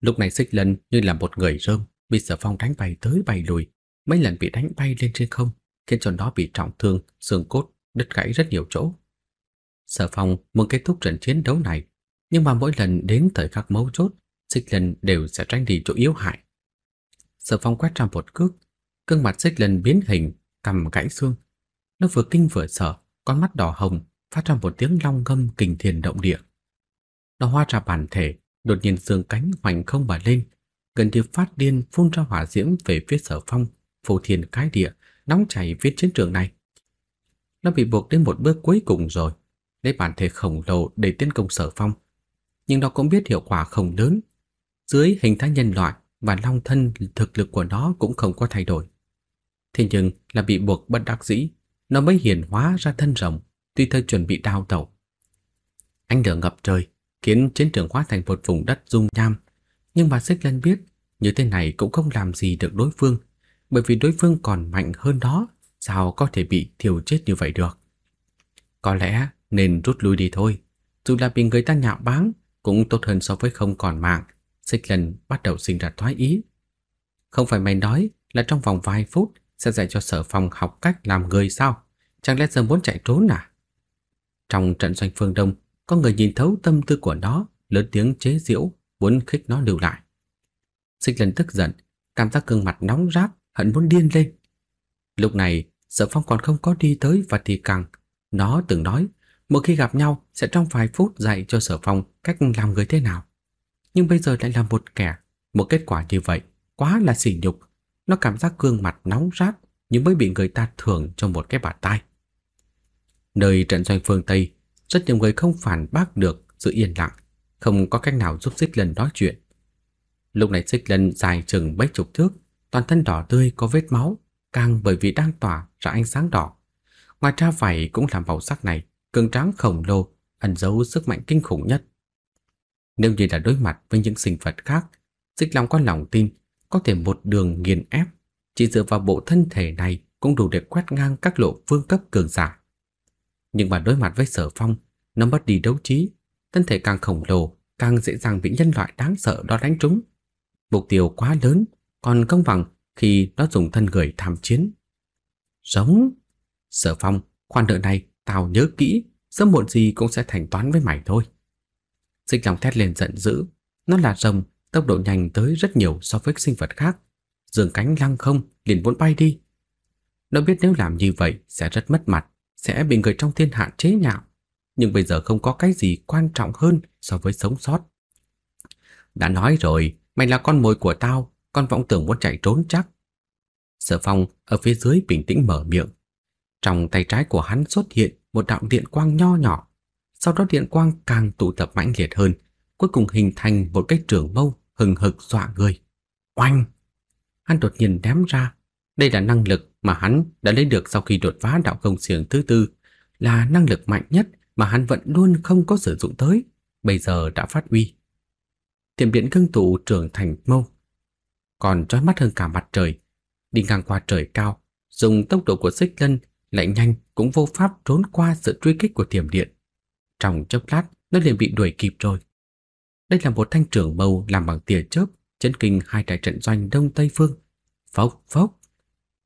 Lúc này Xích Lân như là một người rơm, Bị Sở Phong đánh bay tới bay lùi, mấy lần bị đánh bay lên trên không, khiến cho nó bị trọng thương, xương cốt đứt gãy rất nhiều chỗ. Sở Phong muốn kết thúc trận chiến đấu này, nhưng mà mỗi lần đến thời khắc mấu chốt, Xích Lần đều sẽ tránh đi chỗ yếu hại. Sở Phong quét ra một cước, gương mặt Xích Lần biến hình, cầm gãy xương. Nó vừa kinh vừa sợ, con mắt đỏ hồng phát ra một tiếng long ngâm kinh thiên động địa. Nó hoa ra bản thể, đột nhiên dương cánh hoành không mà lên, gần như phát điên phun ra hỏa diễm về phía Sở Phong, phô thiên cái địa, nóng chảy phía chiến trường này. Nó bị buộc đến một bước cuối cùng rồi, lấy bản thể khổng lồ để tiến công Sở Phong, nhưng nó cũng biết hiệu quả không lớn. Dưới hình thái nhân loại và long thân thực lực của nó cũng không có thay đổi. Thế nhưng là bị buộc bất đắc dĩ, nó mới hiển hóa ra thân rồng, tuy thân chuẩn bị đào tẩu. anh lửa ngập trời khiến chiến trường hóa thành một vùng đất dung nham nhưng mà Xích Lân biết, như thế này cũng không làm gì được đối phương, bởi vì đối phương còn mạnh hơn đó, sao có thể bị thiêu chết như vậy được. Có lẽ nên rút lui đi thôi, dù là bị người ta nhạo báng cũng tốt hơn so với không còn mạng. Xích Lân bắt đầu sinh ra thoái ý. Không phải mày nói là trong vòng vài phút sẽ dạy cho sở phòng học cách làm người sao? Chẳng lẽ giờ muốn chạy trốn à? Trong trận doanh phương Đông, có người nhìn thấu tâm tư của nó, lớn tiếng chế giễu muốn khích nó lưu lại. Xích lần tức giận, cảm giác gương mặt nóng rát, hận muốn điên lên. Lúc này, Sở Phong còn không có đi tới và thì càng. Nó từng nói, một khi gặp nhau sẽ trong vài phút dạy cho Sở Phong cách làm người thế nào. Nhưng bây giờ lại là một kẻ, một kết quả như vậy, quá là sỉ nhục. Nó cảm giác gương mặt nóng rát nhưng mới bị người ta thưởng cho một cái bạt tai. Nơi trận doanh phương Tây, rất nhiều người không phản bác được sự yên lặng không có cách nào giúp Xích Lân nói chuyện. Lúc này Xích Lân dài chừng mấy chục thước, toàn thân đỏ tươi có vết máu, càng bởi vì đang tỏa ra ánh sáng đỏ. Ngoài ra vảy cũng làm màu sắc này, cường tráng khổng lồ, ẩn giấu sức mạnh kinh khủng nhất. Nếu như là đối mặt với những sinh vật khác, Xích Long có lòng tin có thể một đường nghiền ép, chỉ dựa vào bộ thân thể này cũng đủ để quét ngang các lộ vương cấp cường giả. Nhưng mà đối mặt với Sở Phong, nó mất đi đấu trí, thân thể càng khổng lồ, càng dễ dàng bị nhân loại đáng sợ đó đánh trúng. Mục tiêu quá lớn, còn công bằng khi nó dùng thân người tham chiến. Giống, sở phong, khoan nợ này tao nhớ kỹ, sớm muộn gì cũng sẽ thanh toán với mày thôi. Dịch lòng thét lên giận dữ, nó là rồng, tốc độ nhanh tới rất nhiều so với sinh vật khác. Dường cánh lăng không, liền muốn bay đi. Nó biết nếu làm như vậy sẽ rất mất mặt, sẽ bị người trong thiên hạ chế nhạo nhưng bây giờ không có cái gì quan trọng hơn so với sống sót. Đã nói rồi, mày là con mồi của tao, con vọng tưởng muốn chạy trốn chắc. Sở Phong ở phía dưới bình tĩnh mở miệng. Trong tay trái của hắn xuất hiện một đạo điện quang nho nhỏ, sau đó điện quang càng tụ tập mãnh liệt hơn, cuối cùng hình thành một cái trường mâu hừng hực dọa người. Oanh! Hắn đột nhiên ném ra, đây là năng lực mà hắn đã lấy được sau khi đột phá đạo công xiềng thứ tư, là năng lực mạnh nhất mà hắn vẫn luôn không có sử dụng tới, bây giờ đã phát huy. Tiềm điện cương tụ trưởng thành mâu, còn trói mắt hơn cả mặt trời, đi ngang qua trời cao, dùng tốc độ của xích lân lại nhanh cũng vô pháp trốn qua sự truy kích của tiềm điện. Trong chốc lát, nó liền bị đuổi kịp rồi. Đây là một thanh trưởng mâu làm bằng tia chớp, chấn kinh hai trại trận doanh đông tây phương. Phốc phốc.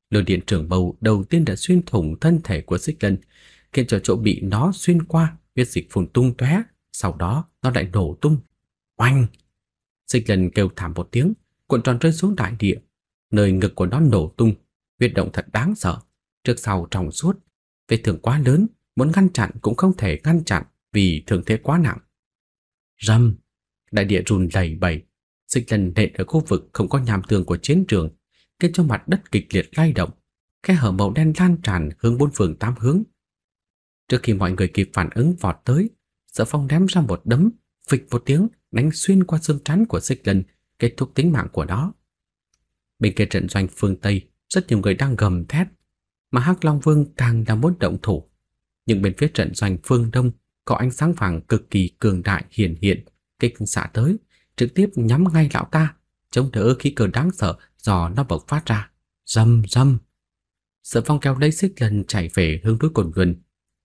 Lôi điện trưởng mâu đầu tiên đã xuyên thủng thân thể của Xích Lân, khiến cho chỗ bị nó xuyên qua, huyết dịch phun tung tóe, sau đó nó lại nổ tung. Oanh! Dịch lần kêu thảm một tiếng, cuộn tròn rơi xuống đại địa, nơi ngực của nó nổ tung, huyết động thật đáng sợ, trước sau trong suốt, vết thương quá lớn, muốn ngăn chặn cũng không thể ngăn chặn vì thương thế quá nặng. Rầm, đại địa run lẩy bẩy, dịch lần nện ở khu vực không có nhàm tường của chiến trường, khiến cho mặt đất kịch liệt lay động, khe hở màu đen lan tràn hướng bốn phương tám hướng, Trước khi mọi người kịp phản ứng vọt tới, Sở Phong ném ra một đấm, phịch một tiếng, đánh xuyên qua xương trán của Xích Lân, kết thúc tính mạng của nó. Bên kia trận doanh phương Tây, rất nhiều người đang gầm thét, mà Hắc Long Vương càng đang muốn động thủ. Nhưng bên phía trận doanh phương Đông có ánh sáng vàng cực kỳ cường đại hiển hiện, kích xạ tới, trực tiếp nhắm ngay lão ta, chống đỡ khí cơ đáng sợ do nó bộc phát ra. Rầm rầm. Sở Phong kéo lấy xích lần chạy về hướng núi Cồn gừng.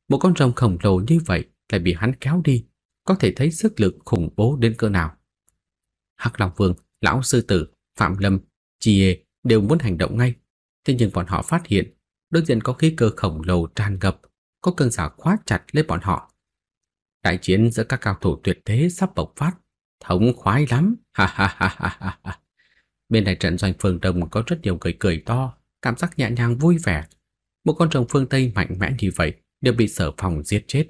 Một con rồng khổng lồ như vậy lại bị hắn kéo đi, có thể thấy sức lực khủng bố đến cỡ nào. Hắc Long Vương, lão sư tử, Phạm Lâm, Chie đều muốn hành động ngay, thế nhưng bọn họ phát hiện đối diện có khí cơ khổng lồ tràn ngập, có cơn giả khóa chặt lấy bọn họ. Đại chiến giữa các cao thủ tuyệt thế sắp bộc phát, thống khoái lắm. Ha ha ha ha ha. Bên đại trận doanh phương Đông có rất nhiều người cười to, cảm giác nhẹ nhàng vui vẻ. Một con rồng phương Tây mạnh mẽ như vậy, đều bị Sở Phong giết chết.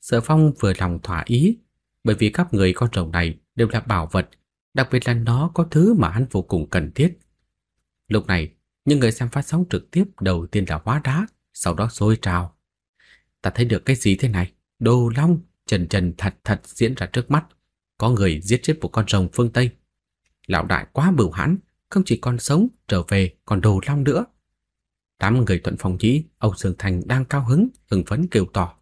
Sở Phong vừa lòng thỏa ý, bởi vì các người con rồng này đều là bảo vật, đặc biệt là nó có thứ mà hắn vô cùng cần thiết. Lúc này, những người xem phát sóng trực tiếp đầu tiên là hóa đá, sau đó xôi trào. Ta thấy được cái gì thế này? Đồ long, trần trần thật thật diễn ra trước mắt. Có người giết chết một con rồng phương Tây. Lão đại quá bửu hãn, không chỉ con sống trở về còn đồ long nữa. Tám người thuận phong chí, Âu Dương Thành đang cao hứng, hưng phấn kêu to.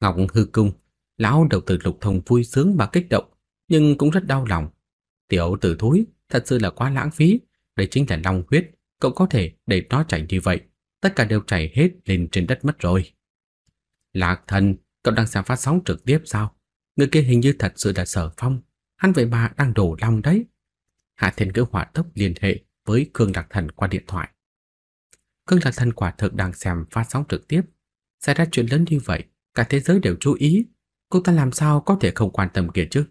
Ngọc hư cung, lão đầu tử lục thông vui sướng và kích động, nhưng cũng rất đau lòng. Tiểu tử thối, thật sự là quá lãng phí, đây chính là long huyết, cậu có thể để nó chảy như vậy, tất cả đều chảy hết lên trên đất mất rồi. Lạc thần, cậu đang xem phát sóng trực tiếp sao? Người kia hình như thật sự là sở phong, hắn vậy mà đang đổ lòng đấy. Hạ Thiên cứ hỏa tốc liên hệ với Khương Lạc Thần qua điện thoại. Khương Lạc Thần quả thực đang xem phát sóng trực tiếp. Xảy ra chuyện lớn như vậy, cả thế giới đều chú ý. Cô ta làm sao có thể không quan tâm kia chứ?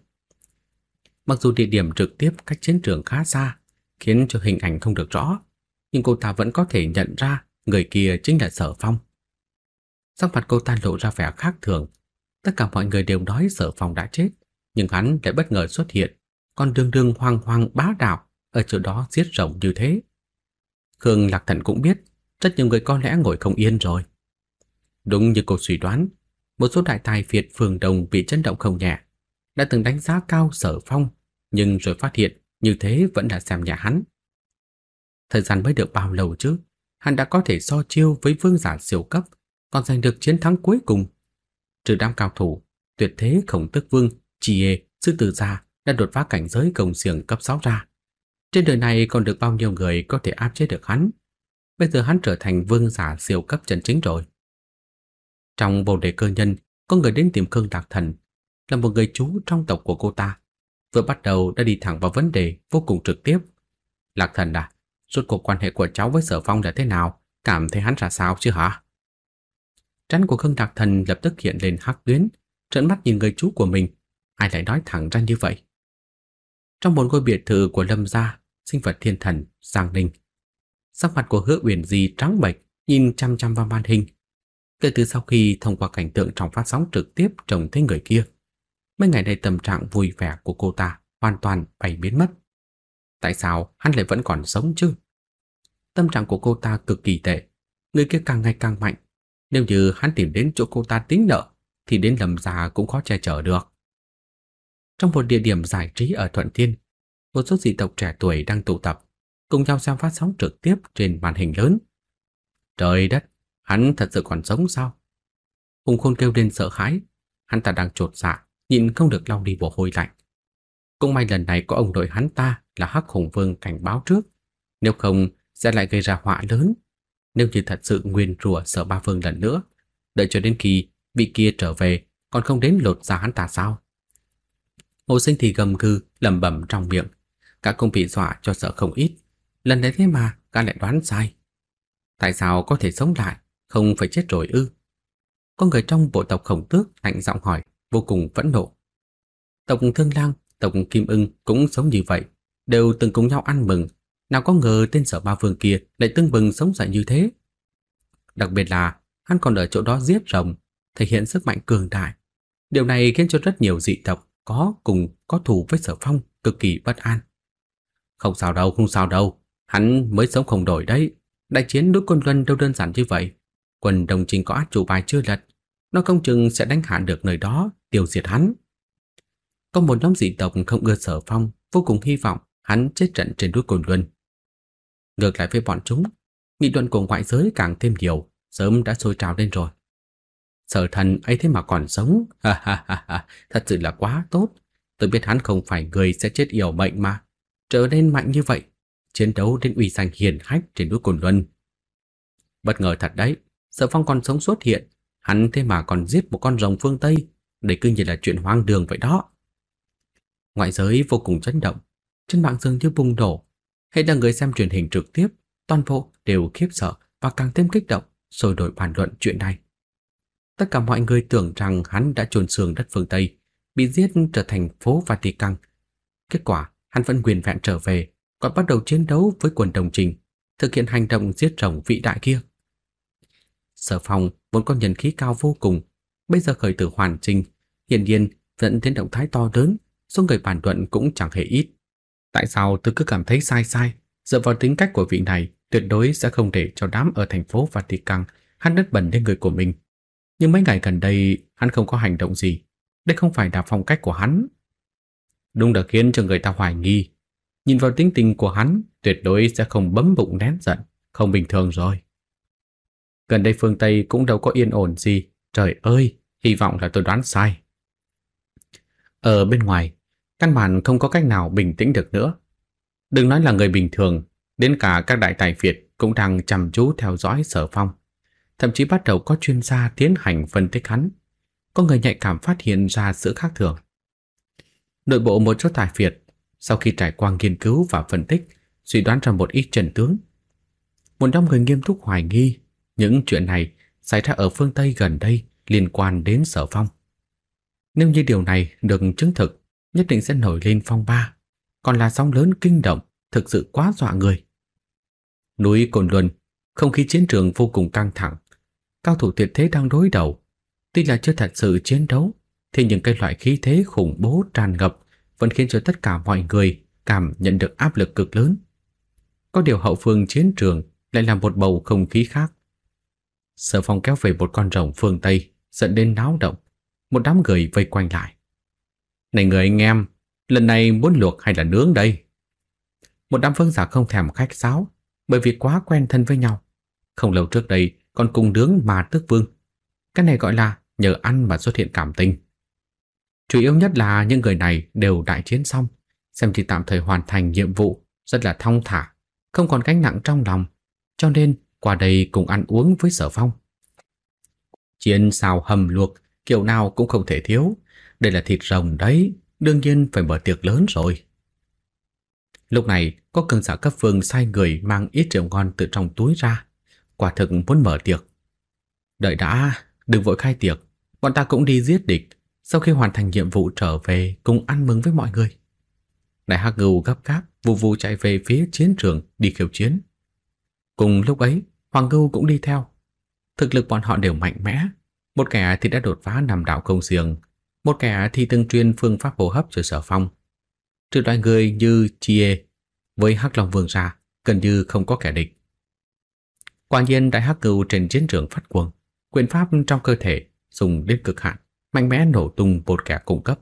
Mặc dù địa điểm trực tiếp cách chiến trường khá xa, khiến cho hình ảnh không được rõ, nhưng cô ta vẫn có thể nhận ra người kia chính là Sở Phong. Sắc mặt cô ta lộ ra vẻ khác thường. Tất cả mọi người đều nói Sở Phong đã chết, nhưng hắn lại bất ngờ xuất hiện, còn đường đường hoang hoang bá đạo ở chỗ đó giết rộng như thế. Khương Lạc Thần cũng biết rất nhiều người có lẽ ngồi không yên rồi. Đúng như cô suy đoán, một số đại tài Việt phường đồng bị chấn động không nhẹ, đã từng đánh giá cao Sở Phong, nhưng rồi phát hiện như thế vẫn là xem nhà hắn. Thời gian mới được bao lâu chứ, hắn đã có thể so chiêu với vương giả siêu cấp, còn giành được chiến thắng cuối cùng. Trừ đám cao thủ, tuyệt thế khổng tức vương, Chie, sư tử gia đã đột phá cảnh giới công xiềng cấp 6 ra. Trên đời này còn được bao nhiêu người có thể áp chế được hắn? bây giờ hắn trở thành vương giả siêu cấp chân chính rồi. Trong bồ đề cơ nhân, có người đến tìm Khương Đạc Thần, là một người chú trong tộc của cô ta. Vừa bắt đầu đã đi thẳng vào vấn đề vô cùng trực tiếp. Lạc Thần à, suốt cuộc quan hệ của cháu với Sở Phong là thế nào? Cảm thấy hắn ra sao chứ hả? tránh của Khương Đạc Thần lập tức hiện lên hắc tuyến, trợn mắt nhìn người chú của mình, ai lại nói thẳng ra như vậy? Trong một ngôi biệt thự của Lâm gia, sinh vật thiên thần Giang Ninh sắc mặt của Hứa Uyển Di trắng bệch, nhìn chăm chăm vào màn hình. Kể từ sau khi thông qua cảnh tượng trong phát sóng trực tiếp trông thấy người kia, mấy ngày nay tâm trạng vui vẻ của cô ta hoàn toàn bay biến mất. Tại sao hắn lại vẫn còn sống chứ? Tâm trạng của cô ta cực kỳ tệ, người kia càng ngày càng mạnh. Nếu như hắn tìm đến chỗ cô ta tính nợ, thì đến lầm già cũng khó che chở được. Trong một địa điểm giải trí ở Thuận Thiên, một số dị tộc trẻ tuổi đang tụ tập cùng nhau xem phát sóng trực tiếp trên màn hình lớn. Trời đất, hắn thật sự còn sống sao? Hùng Khôn kêu lên sợ hãi, hắn ta đang trột dạ, nhịn không được lau đi bộ hôi lạnh. Cũng may lần này có ông đội hắn ta là Hắc Hùng Vương cảnh báo trước, nếu không sẽ lại gây ra họa lớn. Nếu như thật sự nguyên rùa sợ ba vương lần nữa, đợi cho đến khi vị kia trở về còn không đến lột ra hắn ta sao? Hồ sinh thì gầm gừ lầm bầm trong miệng, cả công bị dọa cho sợ không ít. Lần này thế mà ca lại đoán sai. Tại sao có thể sống lại, không phải chết rồi ư? Có người trong bộ tộc khổng tước lạnh giọng hỏi, vô cùng phẫn nộ. Tộc Thương Lang, tộc Kim Ưng cũng sống như vậy, đều từng cùng nhau ăn mừng. Nào có ngờ tên sở ba vương kia lại tưng bừng sống dậy như thế. Đặc biệt là hắn còn ở chỗ đó giết rồng, thể hiện sức mạnh cường đại. Điều này khiến cho rất nhiều dị tộc có cùng có thù với sở phong cực kỳ bất an. Không sao đâu, không sao đâu. Hắn mới sống không đổi đấy. Đại chiến đối quân Luân đâu đơn giản như vậy. Quân đồng trình có át chủ bài chưa lật. Nó không chừng sẽ đánh hạ được nơi đó, tiêu diệt hắn. Có một nhóm dị tộc không ưa sở phong, vô cùng hy vọng hắn chết trận trên đuôi Cồn Luân. Ngược lại với bọn chúng, nghị luận của ngoại giới càng thêm nhiều, sớm đã sôi trào lên rồi. Sở thần ấy thế mà còn sống, ha ha ha ha, thật sự là quá tốt. Tôi biết hắn không phải người sẽ chết yểu bệnh mà, trở nên mạnh như vậy chiến đấu đến uy danh hiền hách trên núi Cồn Luân. Bất ngờ thật đấy, Sở Phong còn sống xuất hiện, hắn thế mà còn giết một con rồng phương Tây, đây cứ như là chuyện hoang đường vậy đó. Ngoại giới vô cùng chấn động, trên mạng dường như bùng nổ, hay là người xem truyền hình trực tiếp, toàn bộ đều khiếp sợ và càng thêm kích động, sôi đổi bàn luận chuyện này. Tất cả mọi người tưởng rằng hắn đã trồn sường đất phương Tây, bị giết trở thành phố Vatican. Kết quả, hắn vẫn quyền vẹn trở về, còn bắt đầu chiến đấu với quần đồng trình, thực hiện hành động giết rồng vĩ đại kia. Sở phòng vốn có nhân khí cao vô cùng, bây giờ khởi tử hoàn trình, hiển nhiên dẫn đến động thái to lớn, số người bàn luận cũng chẳng hề ít. Tại sao tôi cứ cảm thấy sai sai, dựa vào tính cách của vị này, tuyệt đối sẽ không để cho đám ở thành phố Vatican hắn đất bẩn lên người của mình. Nhưng mấy ngày gần đây hắn không có hành động gì, đây không phải là phong cách của hắn. Đúng đã khiến cho người ta hoài nghi Nhìn vào tính tình của hắn, tuyệt đối sẽ không bấm bụng nén giận, không bình thường rồi. Gần đây phương Tây cũng đâu có yên ổn gì, trời ơi, hy vọng là tôi đoán sai. Ở bên ngoài, căn bản không có cách nào bình tĩnh được nữa. Đừng nói là người bình thường, đến cả các đại tài Việt cũng đang chăm chú theo dõi sở phong. Thậm chí bắt đầu có chuyên gia tiến hành phân tích hắn. Có người nhạy cảm phát hiện ra sự khác thường. Nội bộ một số tài Việt sau khi trải qua nghiên cứu và phân tích, suy đoán ra một ít trần tướng. Một nhóm người nghiêm túc hoài nghi những chuyện này xảy ra ở phương Tây gần đây liên quan đến Sở Phong. Nếu như điều này được chứng thực, nhất định sẽ nổi lên phong ba, còn là sóng lớn kinh động, thực sự quá dọa người. Núi Cồn Luân, không khí chiến trường vô cùng căng thẳng. Cao thủ tuyệt thế đang đối đầu, tuy là chưa thật sự chiến đấu, thì những cái loại khí thế khủng bố tràn ngập vẫn khiến cho tất cả mọi người cảm nhận được áp lực cực lớn. Có điều hậu phương chiến trường lại là một bầu không khí khác. Sở Phong kéo về một con rồng phương Tây dẫn đến náo động, một đám người vây quanh lại. Này người anh em, lần này muốn luộc hay là nướng đây? Một đám phương giả không thèm khách sáo bởi vì quá quen thân với nhau. Không lâu trước đây còn cùng nướng mà tức vương. Cái này gọi là nhờ ăn mà xuất hiện cảm tình. Chủ yếu nhất là những người này đều đại chiến xong, xem chỉ tạm thời hoàn thành nhiệm vụ rất là thong thả, không còn gánh nặng trong lòng, cho nên qua đây cùng ăn uống với sở phong. Chiến xào hầm luộc, kiểu nào cũng không thể thiếu, đây là thịt rồng đấy, đương nhiên phải mở tiệc lớn rồi. Lúc này, có cường giả cấp phương sai người mang ít rượu ngon từ trong túi ra, quả thực muốn mở tiệc. Đợi đã, đừng vội khai tiệc, bọn ta cũng đi giết địch, sau khi hoàn thành nhiệm vụ trở về cùng ăn mừng với mọi người. Đại Hắc Ngưu gấp gáp vù vù chạy về phía chiến trường đi khiêu chiến. Cùng lúc ấy, Hoàng Ngưu cũng đi theo. Thực lực bọn họ đều mạnh mẽ, một kẻ thì đã đột phá nằm đảo công xiềng, một kẻ thì từng truyền phương pháp hô hấp cho Sở Phong. Trừ loại người như Chie với Hắc Long Vương ra, gần như không có kẻ địch. Quả nhiên đại hắc cừu trên chiến trường phát cuồng, quyền pháp trong cơ thể dùng đến cực hạn mạnh mẽ nổ tung một kẻ cung cấp.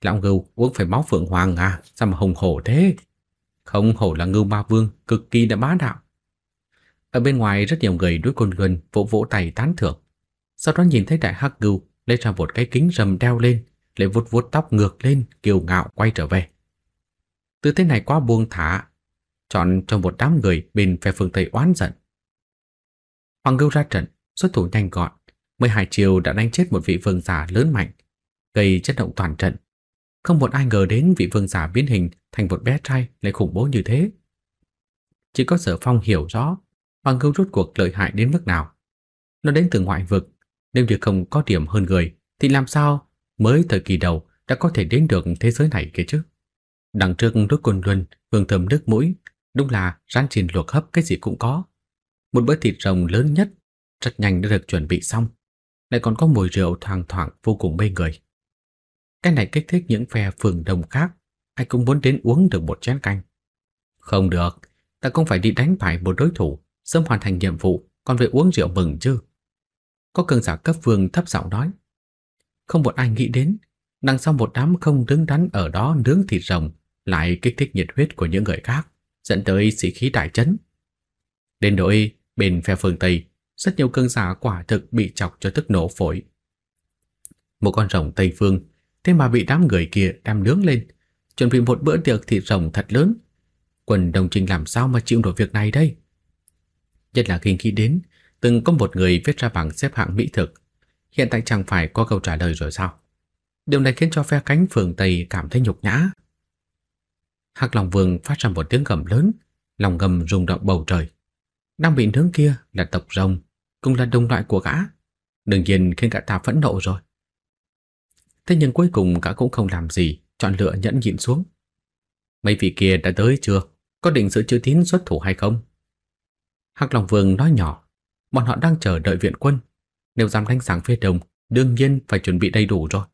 Lão ngưu uống phải máu phượng hoàng à, sao mà hùng hổ thế? Không hổ là ngưu ma vương, cực kỳ đã bá đạo. Ở bên ngoài rất nhiều người đuối côn luân vỗ vỗ tay tán thưởng. Sau đó nhìn thấy đại hắc ngưu lấy ra một cái kính rầm đeo lên, lại vuốt vuốt tóc ngược lên, kiều ngạo quay trở về. Tư thế này quá buông thả, chọn cho một đám người bên phe phương Tây oán giận. Hoàng Ngưu ra trận, xuất thủ nhanh gọn, Mới hai chiều đã đánh chết một vị vương giả lớn mạnh, gây chất động toàn trận. Không một ai ngờ đến vị vương giả biến hình thành một bé trai lại khủng bố như thế. Chỉ có Sở Phong hiểu rõ bằng Ngưu rút cuộc lợi hại đến mức nào. Nó đến từ ngoại vực, nếu như không có điểm hơn người thì làm sao mới thời kỳ đầu đã có thể đến được thế giới này kia chứ. Đằng trước nước côn luân, hương thơm nước mũi, đúng là rán chiên luộc hấp cái gì cũng có. Một bữa thịt rồng lớn nhất rất nhanh đã được chuẩn bị xong lại còn có mùi rượu thoang thoảng vô cùng mê người. Cái này kích thích những phe phường đồng khác, ai cũng muốn đến uống được một chén canh. Không được, ta cũng phải đi đánh bại một đối thủ, sớm hoàn thành nhiệm vụ, còn về uống rượu mừng chứ. Có cường giả cấp vương thấp giọng nói. Không một ai nghĩ đến, đằng sau một đám không đứng đắn ở đó nướng thịt rồng lại kích thích nhiệt huyết của những người khác, dẫn tới sĩ khí đại chấn. Đến nỗi bên phe phường Tây rất nhiều cường giả quả thực bị chọc cho tức nổ phổi. Một con rồng Tây Phương, thế mà bị đám người kia đem nướng lên, chuẩn bị một bữa tiệc thịt rồng thật lớn. Quần đồng trình làm sao mà chịu nổi việc này đây? Nhất là khi khi đến, từng có một người viết ra bảng xếp hạng mỹ thực, hiện tại chẳng phải có câu trả lời rồi sao? Điều này khiến cho phe cánh phường Tây cảm thấy nhục nhã. hạc lòng Vương phát ra một tiếng gầm lớn, lòng gầm rung động bầu trời. Đang bị nướng kia là tộc rồng, cũng là đồng loại của gã, đương nhiên khiến gã ta phẫn nộ rồi. Thế nhưng cuối cùng gã cũng không làm gì, chọn lựa nhẫn nhịn xuống. Mấy vị kia đã tới chưa? Có định giữ chữ tín xuất thủ hay không? Hạc Long Vương nói nhỏ, bọn họ đang chờ đợi viện quân. Nếu dám đánh sáng phía đông, đương nhiên phải chuẩn bị đầy đủ rồi.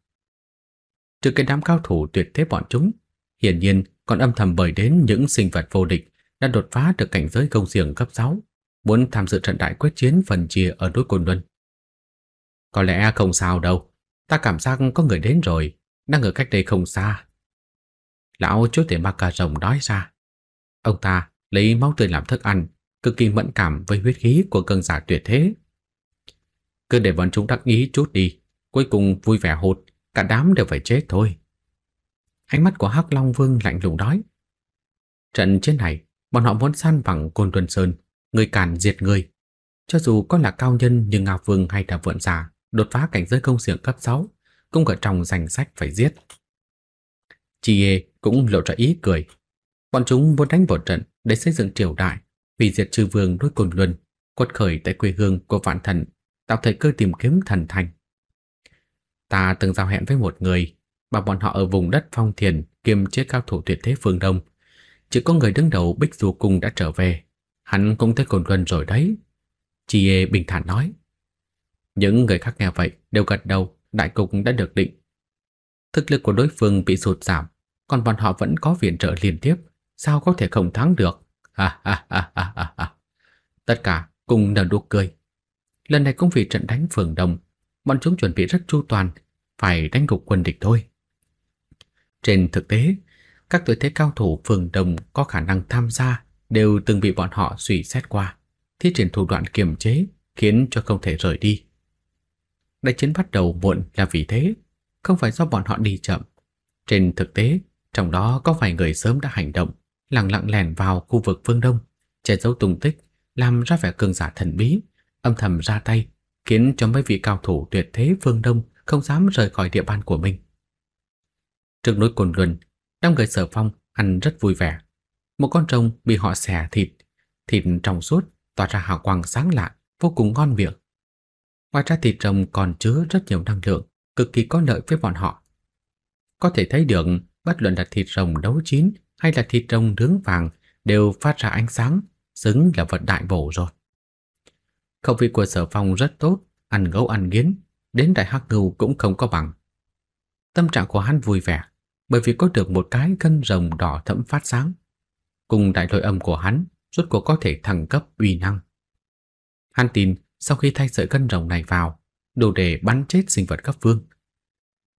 Trừ cái đám cao thủ tuyệt thế bọn chúng, hiển nhiên còn âm thầm bởi đến những sinh vật vô địch đã đột phá được cảnh giới công diường cấp 6 muốn tham dự trận đại quyết chiến phần chia ở núi Côn Luân. Có lẽ không sao đâu, ta cảm giác có người đến rồi, đang ở cách đây không xa. Lão chúa tể ma cà rồng nói ra. Ông ta lấy máu tươi làm thức ăn, cực kỳ mẫn cảm với huyết khí của cơn giả tuyệt thế. Cứ để bọn chúng đắc ý chút đi, cuối cùng vui vẻ hột, cả đám đều phải chết thôi. Ánh mắt của Hắc Long Vương lạnh lùng nói. Trận chiến này, bọn họ muốn san bằng Côn Tuần Sơn người cản diệt người. Cho dù có là cao nhân như ngạo Vương hay là vượn giả đột phá cảnh giới công xưởng cấp 6 cũng ở trong danh sách phải giết. Chi Chie cũng lộ ra ý cười. Bọn chúng muốn đánh một trận để xây dựng triều đại, vì diệt trừ vương đối cồn luân, quật khởi tại quê hương của vạn thần, tạo thời cơ tìm kiếm thần thành. Ta từng giao hẹn với một người, bảo bọn họ ở vùng đất phong thiền kiêm chế cao thủ tuyệt thế phương Đông. Chỉ có người đứng đầu Bích Du Cung đã trở về Hắn cũng thấy cồn gần rồi đấy. Chị Ê bình thản nói. Những người khác nghe vậy đều gật đầu, đại cục đã được định. Thực lực của đối phương bị sụt giảm, còn bọn họ vẫn có viện trợ liên tiếp, sao có thể không thắng được? Ha ha ha ha ha. Tất cả cùng nở nụ cười. Lần này cũng vì trận đánh phường đồng, bọn chúng chuẩn bị rất chu toàn, phải đánh gục quân địch thôi. Trên thực tế, các tuổi thế cao thủ phường đồng có khả năng tham gia đều từng bị bọn họ suy xét qua, thiết triển thủ đoạn kiềm chế khiến cho không thể rời đi. Đại chiến bắt đầu muộn là vì thế, không phải do bọn họ đi chậm. Trên thực tế, trong đó có vài người sớm đã hành động, lặng lặng lèn vào khu vực phương đông, che giấu tung tích, làm ra vẻ cường giả thần bí, âm thầm ra tay, khiến cho mấy vị cao thủ tuyệt thế phương đông không dám rời khỏi địa bàn của mình. Trước núi Cồn Luân, năm người Sở Phong ăn rất vui vẻ, một con rồng bị họ xẻ thịt, thịt trong suốt tỏa ra hào quang sáng lạ, vô cùng ngon miệng. Ngoài ra thịt rồng còn chứa rất nhiều năng lượng, cực kỳ có lợi với bọn họ. Có thể thấy được, bất luận là thịt rồng nấu chín hay là thịt rồng nướng vàng đều phát ra ánh sáng, xứng là vật đại bổ rồi. Khẩu vị của sở phong rất tốt, ăn gấu ăn nghiến, đến đại hắc ngưu cũng không có bằng. Tâm trạng của hắn vui vẻ, bởi vì có được một cái cân rồng đỏ thẫm phát sáng cùng đại lôi âm của hắn rốt cuộc có thể thăng cấp uy năng. Hắn tin sau khi thay sợi cân rồng này vào, đủ để bắn chết sinh vật cấp vương.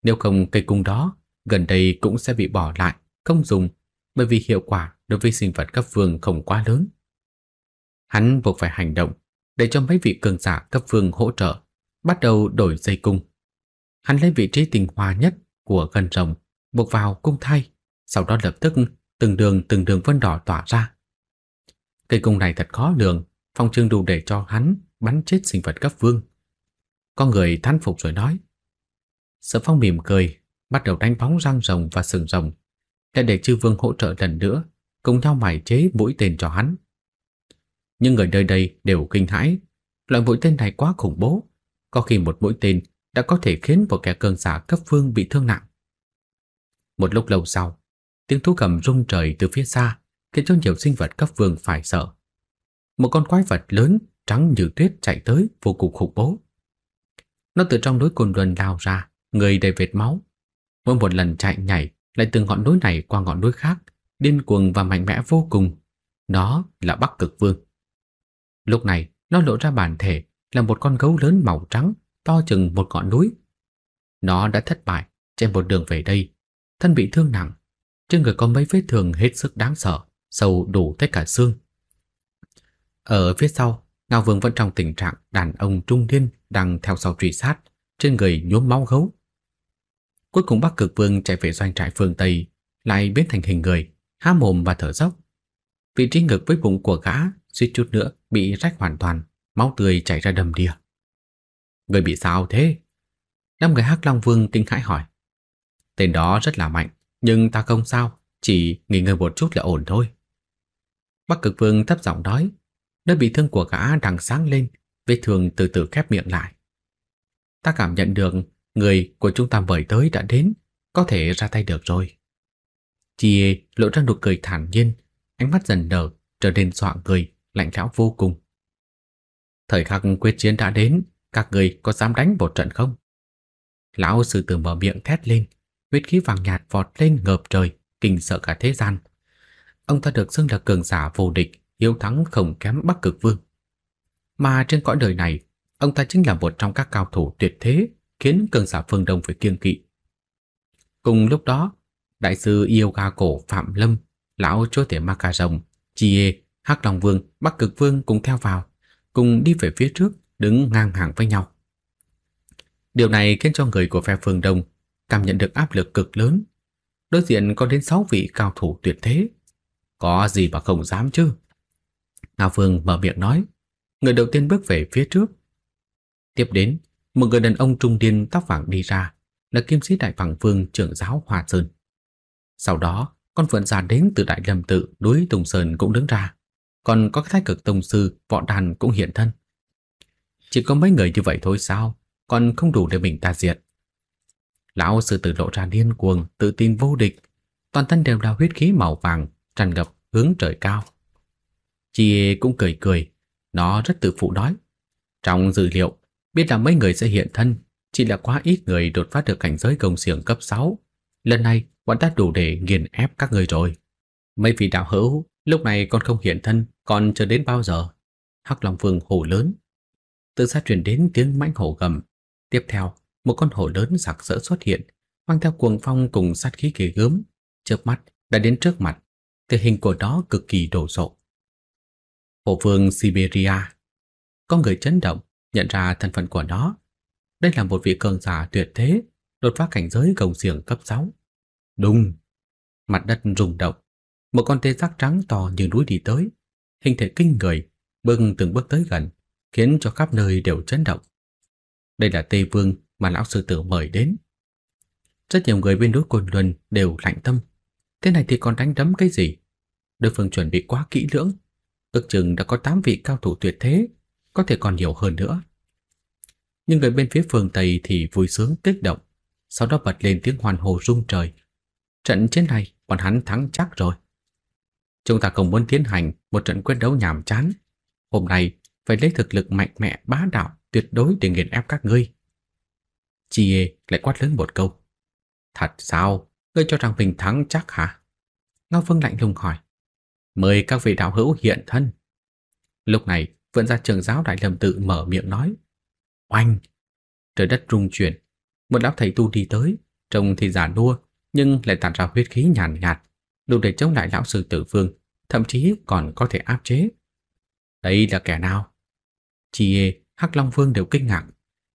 Nếu không cây cung đó, gần đây cũng sẽ bị bỏ lại, không dùng, bởi vì hiệu quả đối với sinh vật cấp vương không quá lớn. Hắn buộc phải hành động để cho mấy vị cường giả cấp vương hỗ trợ, bắt đầu đổi dây cung. Hắn lấy vị trí tình hòa nhất của cân rồng, buộc vào cung thay, sau đó lập tức từng đường từng đường vân đỏ tỏa ra. Cây cung này thật khó lường, phong trương đủ để cho hắn bắn chết sinh vật cấp vương. con người thán phục rồi nói. Sở phong mỉm cười, bắt đầu đánh bóng răng rồng và sừng rồng, để để chư vương hỗ trợ lần nữa, cùng nhau mài chế mũi tên cho hắn. Nhưng người nơi đây đều kinh hãi, loại mũi tên này quá khủng bố, có khi một mũi tên đã có thể khiến một kẻ cường giả cấp vương bị thương nặng. Một lúc lâu sau, Tiếng thú gầm rung trời từ phía xa khiến cho nhiều sinh vật cấp vương phải sợ. Một con quái vật lớn trắng như tuyết chạy tới vô cùng khủng bố. Nó từ trong núi cồn luân lao ra, người đầy vệt máu. Mỗi một lần chạy nhảy lại từ ngọn núi này qua ngọn núi khác, điên cuồng và mạnh mẽ vô cùng. Nó là Bắc Cực Vương. Lúc này, nó lộ ra bản thể là một con gấu lớn màu trắng, to chừng một ngọn núi. Nó đã thất bại trên một đường về đây, thân bị thương nặng, trên người có mấy vết thương hết sức đáng sợ, sâu đủ tất cả xương. Ở phía sau, Ngao Vương vẫn trong tình trạng đàn ông trung niên đang theo sau truy sát, trên người nhuốm máu gấu. Cuối cùng Bắc Cực Vương chạy về doanh trại phương Tây, lại biến thành hình người, há mồm và thở dốc. Vị trí ngực với bụng của gã suýt chút nữa bị rách hoàn toàn, máu tươi chảy ra đầm đìa. Người bị sao thế? Năm người Hắc Long Vương kinh hãi hỏi. Tên đó rất là mạnh, nhưng ta không sao, chỉ nghỉ ngơi một chút là ổn thôi. Bắc Cực Vương thấp giọng nói, nơi bị thương của gã đang sáng lên, vết thương từ từ khép miệng lại. Ta cảm nhận được người của chúng ta mời tới đã đến, có thể ra tay được rồi. Chị lộ ra nụ cười thản nhiên, ánh mắt dần nở, trở nên dọa người, lạnh lẽo vô cùng. Thời khắc quyết chiến đã đến, các người có dám đánh một trận không? Lão sư tử mở miệng thét lên, huyết khí vàng nhạt vọt lên ngập trời, kinh sợ cả thế gian. Ông ta được xưng là cường giả vô địch, hiếu thắng không kém Bắc Cực Vương. Mà trên cõi đời này, ông ta chính là một trong các cao thủ tuyệt thế, khiến cường giả phương Đông phải kiêng kỵ. Cùng lúc đó, đại sư Yoga cổ Phạm Lâm, lão chúa tể Ma Ca Rồng, Chie, Hắc Long Vương, Bắc Cực Vương cũng theo vào, cùng đi về phía trước, đứng ngang hàng với nhau. Điều này khiến cho người của phe phương Đông cảm nhận được áp lực cực lớn. Đối diện có đến 6 vị cao thủ tuyệt thế. Có gì mà không dám chứ? Ngao Phương mở miệng nói, người đầu tiên bước về phía trước. Tiếp đến, một người đàn ông trung niên tóc vàng đi ra, là Kim Sĩ Đại Phàng Vương trưởng giáo Hòa Sơn. Sau đó, con phượng già đến từ Đại Lâm Tự đối Tùng Sơn cũng đứng ra, còn có cái thái cực tông sư Võ Đàn cũng hiện thân. Chỉ có mấy người như vậy thôi sao, còn không đủ để mình ta diệt. Lão sư tử lộ ra điên cuồng, tự tin vô địch, toàn thân đều là huyết khí màu vàng tràn ngập hướng trời cao. Chị cũng cười cười, nó rất tự phụ nói. Trong dữ liệu, biết là mấy người sẽ hiện thân, chỉ là quá ít người đột phá được cảnh giới công xưởng cấp 6. Lần này, bọn ta đủ để nghiền ép các người rồi. Mấy vị đạo hữu, lúc này còn không hiện thân, còn chờ đến bao giờ? Hắc Long Vương hổ lớn. tự xa truyền đến tiếng mãnh hổ gầm. Tiếp theo một con hổ lớn sặc sỡ xuất hiện, mang theo cuồng phong cùng sát khí kỳ gớm, chớp mắt đã đến trước mặt. Thể hình của nó cực kỳ đồ sộ. Hổ vương Siberia. Có người chấn động, nhận ra thân phận của nó. Đây là một vị cường giả tuyệt thế, đột phá cảnh giới gồng xiềng cấp 6. Đùng! Mặt đất rung động, một con tê giác trắng to như núi đi tới, hình thể kinh người, bưng từng bước tới gần, khiến cho khắp nơi đều chấn động. Đây là Tê Vương mà lão sư tử mời đến. Rất nhiều người bên núi Côn Luân đều lạnh tâm. Thế này thì còn đánh đấm cái gì? Đối phương chuẩn bị quá kỹ lưỡng. Ước chừng đã có 8 vị cao thủ tuyệt thế, có thể còn nhiều hơn nữa. Nhưng người bên phía phường Tây thì vui sướng kích động, sau đó bật lên tiếng hoàn hồ rung trời. Trận chiến này bọn hắn thắng chắc rồi. Chúng ta không muốn tiến hành một trận quyết đấu nhàm chán. Hôm nay phải lấy thực lực mạnh mẽ bá đạo tuyệt đối để nghiền ép các ngươi. Chie lại quát lớn một câu. Thật sao? Ngươi cho rằng mình thắng chắc hả? Ngao Vương lạnh lùng hỏi. Mời các vị đạo hữu hiện thân. Lúc này, vẫn ra trường giáo Đại Lâm Tự mở miệng nói. Oanh! Trời đất rung chuyển. Một lão thầy tu đi tới, trông thì giả nua, nhưng lại tản ra huyết khí nhàn nhạt, đủ để chống lại lão sư tử vương, thậm chí còn có thể áp chế. Đây là kẻ nào? Chie, Hắc Long Vương đều kinh ngạc.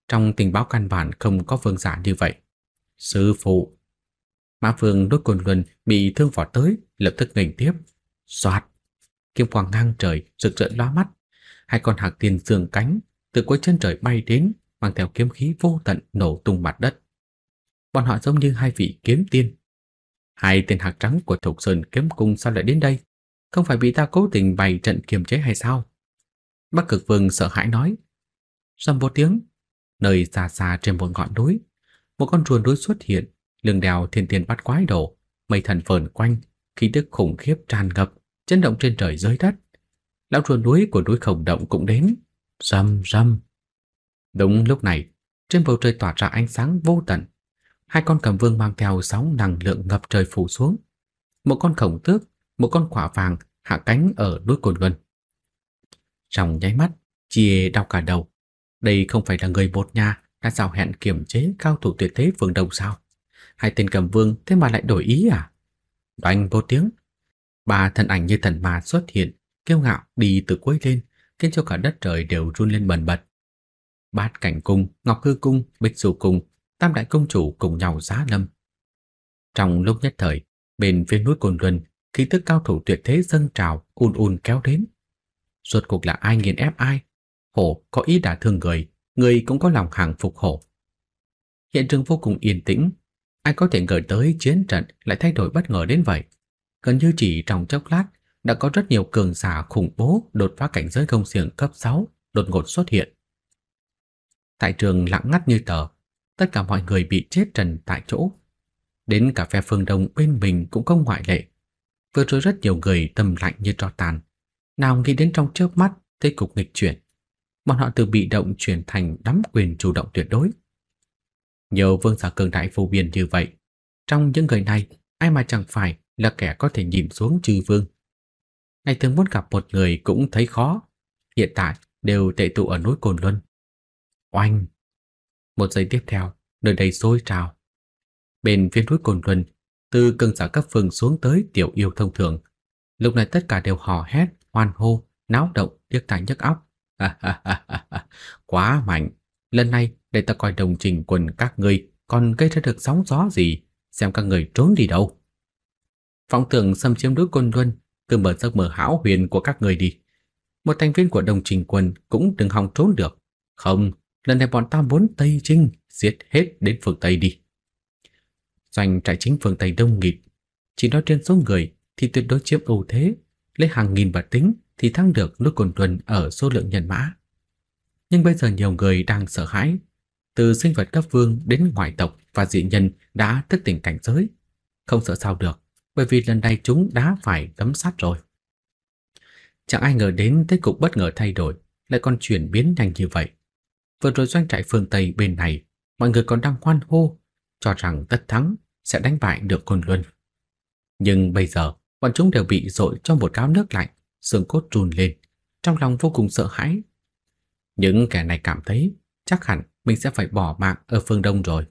Trong tình báo căn bản không có vương giả như vậy. Sư phụ. Mã Phương đối cồn luân bị thương vỏ tới, lập tức ngành tiếp. Xoạt. Kiếm quang ngang trời, rực rỡ lóa mắt. Hai con hạc tiền dương cánh, từ cuối chân trời bay đến, mang theo kiếm khí vô tận nổ tung mặt đất. Bọn họ giống như hai vị kiếm tiên. Hai tên hạc trắng của Thục Sơn kiếm cung sao lại đến đây? Không phải bị ta cố tình bày trận kiềm chế hay sao? Bắc cực vương sợ hãi nói. Dầm một tiếng, Nơi xa xa trên một ngọn núi, một con chuồn đuối xuất hiện, lưng đèo thiên tiên bắt quái đổ, mây thần vờn quanh, khí tức khủng khiếp tràn ngập, chấn động trên trời dưới đất. Lão chuồn đuối của núi khổng động cũng đến, rầm rầm. Đúng lúc này, trên bầu trời tỏa ra ánh sáng vô tận. Hai con cầm vương mang theo sóng năng lượng ngập trời phủ xuống. Một con khổng tước, một con quả vàng hạ cánh ở núi Cồn gần. Trong nháy mắt, chia đau cả đầu, đây không phải là người bột nhà đã giao hẹn kiểm chế cao thủ tuyệt thế phương đồng sao? Hai tên cầm vương thế mà lại đổi ý à? Đoanh vô tiếng. Ba thân ảnh như thần ma xuất hiện, kêu ngạo đi từ cuối lên, khiến cho cả đất trời đều run lên bần bật. Bát Cảnh Cung, Ngọc Hư Cung, Bích Du Cung, Tam Đại công Chủ cùng nhau giá lâm. Trong lúc nhất thời, bên phía núi Cồn Luân, khí tức cao thủ tuyệt thế dâng trào, un un kéo đến. Suốt cuộc là ai nghiền ép ai, hổ có ý đả thương người, người cũng có lòng hàng phục hổ. Hiện trường vô cùng yên tĩnh, ai có thể ngờ tới chiến trận lại thay đổi bất ngờ đến vậy. Gần như chỉ trong chốc lát đã có rất nhiều cường giả khủng bố đột phá cảnh giới công xiềng cấp 6 đột ngột xuất hiện. Tại trường lặng ngắt như tờ, tất cả mọi người bị chết trần tại chỗ. Đến cả phe phương đông bên mình cũng không ngoại lệ. Vừa rồi rất nhiều người tâm lạnh như tro tàn. Nào nghĩ đến trong chớp mắt, thế cục nghịch chuyển bọn họ từ bị động chuyển thành nắm quyền chủ động tuyệt đối. Nhiều vương giả cường đại phổ biến như vậy, trong những người này, ai mà chẳng phải là kẻ có thể nhìn xuống trừ vương. Ngày thường muốn gặp một người cũng thấy khó, hiện tại đều tệ tụ ở núi Cồn Luân. Oanh! Một giây tiếp theo, nơi đây sôi trào. Bên phía núi Cồn Luân, từ cường giả cấp phương xuống tới tiểu yêu thông thường, lúc này tất cả đều hò hét, hoan hô, náo động, điếc tai nhức óc. Quá mạnh, lần này để ta coi đồng trình quần các ngươi còn gây ra được sóng gió gì, xem các người trốn đi đâu. Phong tưởng xâm chiếm núi Côn Luân, cứ mở giấc mở hão huyền của các người đi. Một thành viên của đồng trình quân cũng đừng hòng trốn được. Không, lần này bọn ta muốn Tây Trinh, giết hết đến phương Tây đi. Doanh trại chính phương Tây đông nghịt, chỉ nói trên số người thì tuyệt đối chiếm ưu thế, lấy hàng nghìn bạt tính, thì thắng được lúc cồn tuần ở số lượng nhân mã. Nhưng bây giờ nhiều người đang sợ hãi, từ sinh vật cấp vương đến ngoại tộc và dị nhân đã thức tỉnh cảnh giới, không sợ sao được, bởi vì lần này chúng đã phải đấm sát rồi. Chẳng ai ngờ đến thế cục bất ngờ thay đổi, lại còn chuyển biến nhanh như vậy. Vừa rồi doanh trại phương Tây bên này, mọi người còn đang hoan hô, cho rằng tất thắng sẽ đánh bại được Côn Luân. Nhưng bây giờ, bọn chúng đều bị dội trong một cáo nước lạnh xương cốt trùn lên, trong lòng vô cùng sợ hãi. Những kẻ này cảm thấy chắc hẳn mình sẽ phải bỏ mạng ở phương Đông rồi.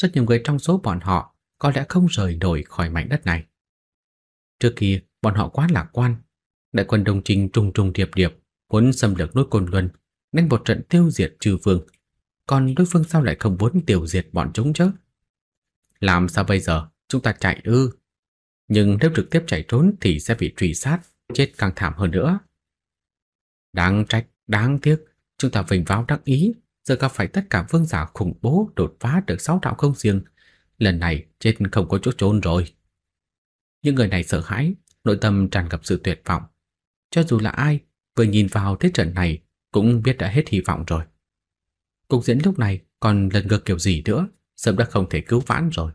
Rất nhiều người trong số bọn họ có lẽ không rời nổi khỏi mảnh đất này. Trước kia, bọn họ quá lạc quan. Đại quân Đông Trinh trùng trùng điệp điệp, muốn xâm lược núi Côn Luân, nên một trận tiêu diệt trừ vương Còn đối phương sao lại không muốn tiêu diệt bọn chúng chứ? Làm sao bây giờ? Chúng ta chạy ư? Nhưng nếu trực tiếp chạy trốn thì sẽ bị truy sát chết càng thảm hơn nữa. Đáng trách, đáng tiếc, chúng ta vinh váo đắc ý, giờ gặp phải tất cả vương giả khủng bố đột phá được sáu đạo không riêng, lần này chết không có chỗ trốn rồi. Những người này sợ hãi, nội tâm tràn ngập sự tuyệt vọng. Cho dù là ai, vừa nhìn vào thế trận này cũng biết đã hết hy vọng rồi. Cục diễn lúc này còn lần ngược kiểu gì nữa, sớm đã không thể cứu vãn rồi.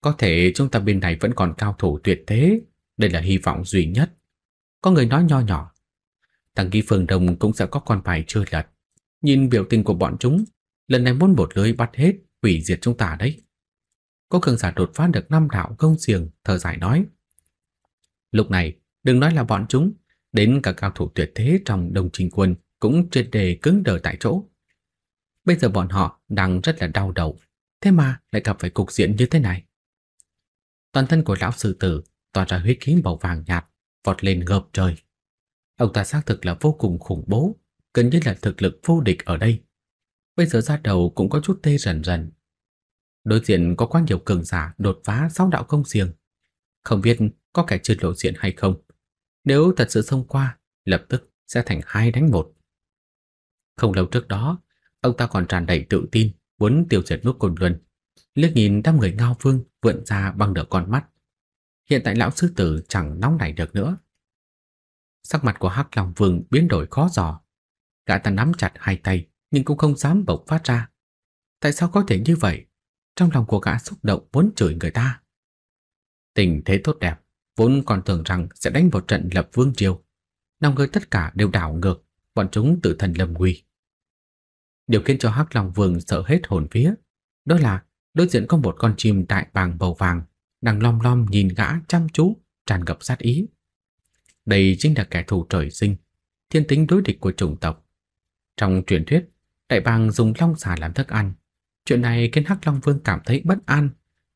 Có thể chúng ta bên này vẫn còn cao thủ tuyệt thế, đây là hy vọng duy nhất. Có người nói nho nhỏ. Thằng ký phương đồng cũng sẽ có con bài chơi lật. Nhìn biểu tình của bọn chúng, lần này muốn một lưới bắt hết, hủy diệt chúng ta đấy. Có cường giả đột phá được năm đạo công xiềng, thở dài nói. Lúc này, đừng nói là bọn chúng, đến cả cao thủ tuyệt thế trong đồng trình quân cũng trên đề cứng đờ tại chỗ. Bây giờ bọn họ đang rất là đau đầu, thế mà lại gặp phải cục diện như thế này. Toàn thân của lão sư tử toàn ra huyết khí màu vàng nhạt, vọt lên ngập trời. Ông ta xác thực là vô cùng khủng bố, gần như là thực lực vô địch ở đây. Bây giờ ra đầu cũng có chút tê rần rần. Đối diện có quá nhiều cường giả đột phá sáu đạo công xiềng. Không biết có kẻ trượt lộ diện hay không. Nếu thật sự xông qua, lập tức sẽ thành hai đánh một. Không lâu trước đó, ông ta còn tràn đầy tự tin muốn tiêu diệt nước cồn luân. Liếc nhìn đám người ngao phương vượn ra bằng nửa con mắt, hiện tại lão sư tử chẳng nóng nảy được nữa. Sắc mặt của Hắc Long Vương biến đổi khó dò, gã ta nắm chặt hai tay nhưng cũng không dám bộc phát ra. Tại sao có thể như vậy? Trong lòng của gã xúc động muốn chửi người ta. Tình thế tốt đẹp, vốn còn tưởng rằng sẽ đánh một trận lập vương triều, năm người tất cả đều đảo ngược, bọn chúng tự thần lâm nguy. Điều khiến cho Hắc Long Vương sợ hết hồn phía, đó là đối diện có một con chim đại bàng bầu vàng đang lom lom nhìn gã chăm chú, tràn ngập sát ý. Đây chính là kẻ thù trời sinh, thiên tính đối địch của chủng tộc. Trong truyền thuyết, đại bàng dùng long xà làm thức ăn. Chuyện này khiến Hắc Long Vương cảm thấy bất an,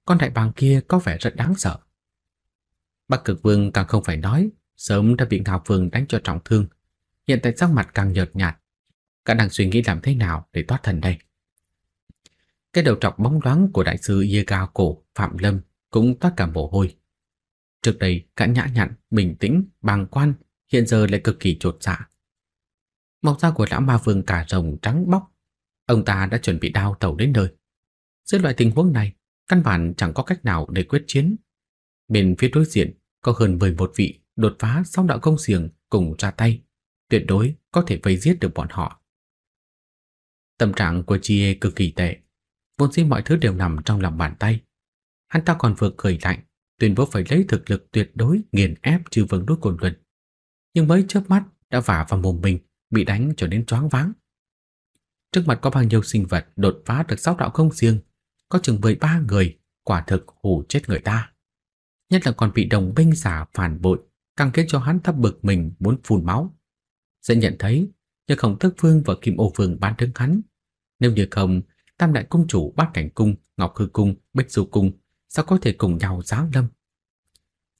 con đại bàng kia có vẻ rất đáng sợ. Bắc Cực Vương càng không phải nói, sớm đã bị Ngạo Vương đánh cho trọng thương, hiện tại sắc mặt càng nhợt nhạt. Cả đang suy nghĩ làm thế nào để thoát thân đây. Cái đầu trọc bóng loáng của đại sư Yega cổ Phạm Lâm cũng toát cả mồ hôi. Trước đây gã nhã nhặn, bình tĩnh, bàng quan, hiện giờ lại cực kỳ chột dạ. Mọc da của lão ma vương cả rồng trắng bóc, ông ta đã chuẩn bị đao tẩu đến nơi. Dưới loại tình huống này, căn bản chẳng có cách nào để quyết chiến. Bên phía đối diện có hơn 11 vị đột phá song đạo công xiềng cùng ra tay, tuyệt đối có thể vây giết được bọn họ. Tâm trạng của Chie cực kỳ tệ, vốn dĩ mọi thứ đều nằm trong lòng bàn tay. Hắn ta còn vừa cười lạnh, tuyên bố phải lấy thực lực tuyệt đối nghiền ép chư vương đối Cồn Luân. Nhưng mới chớp mắt đã vả vào mồm mình, bị đánh cho đến choáng váng. Trước mặt có bao nhiêu sinh vật đột phá được sáu đạo không riêng, có chừng mười ba người, quả thực hù chết người ta. Nhất là còn bị đồng binh giả phản bội, càng khiến cho hắn thấp bực mình muốn phun máu. dễ nhận thấy, như Khổng Tước Vương và Kim Ô Vương bán đứng hắn. Nếu như không, Tam Đại Cung Chủ Bát Cảnh Cung, Ngọc Hư Cung, Bích Du Cung sao có thể cùng nhau giáo lâm.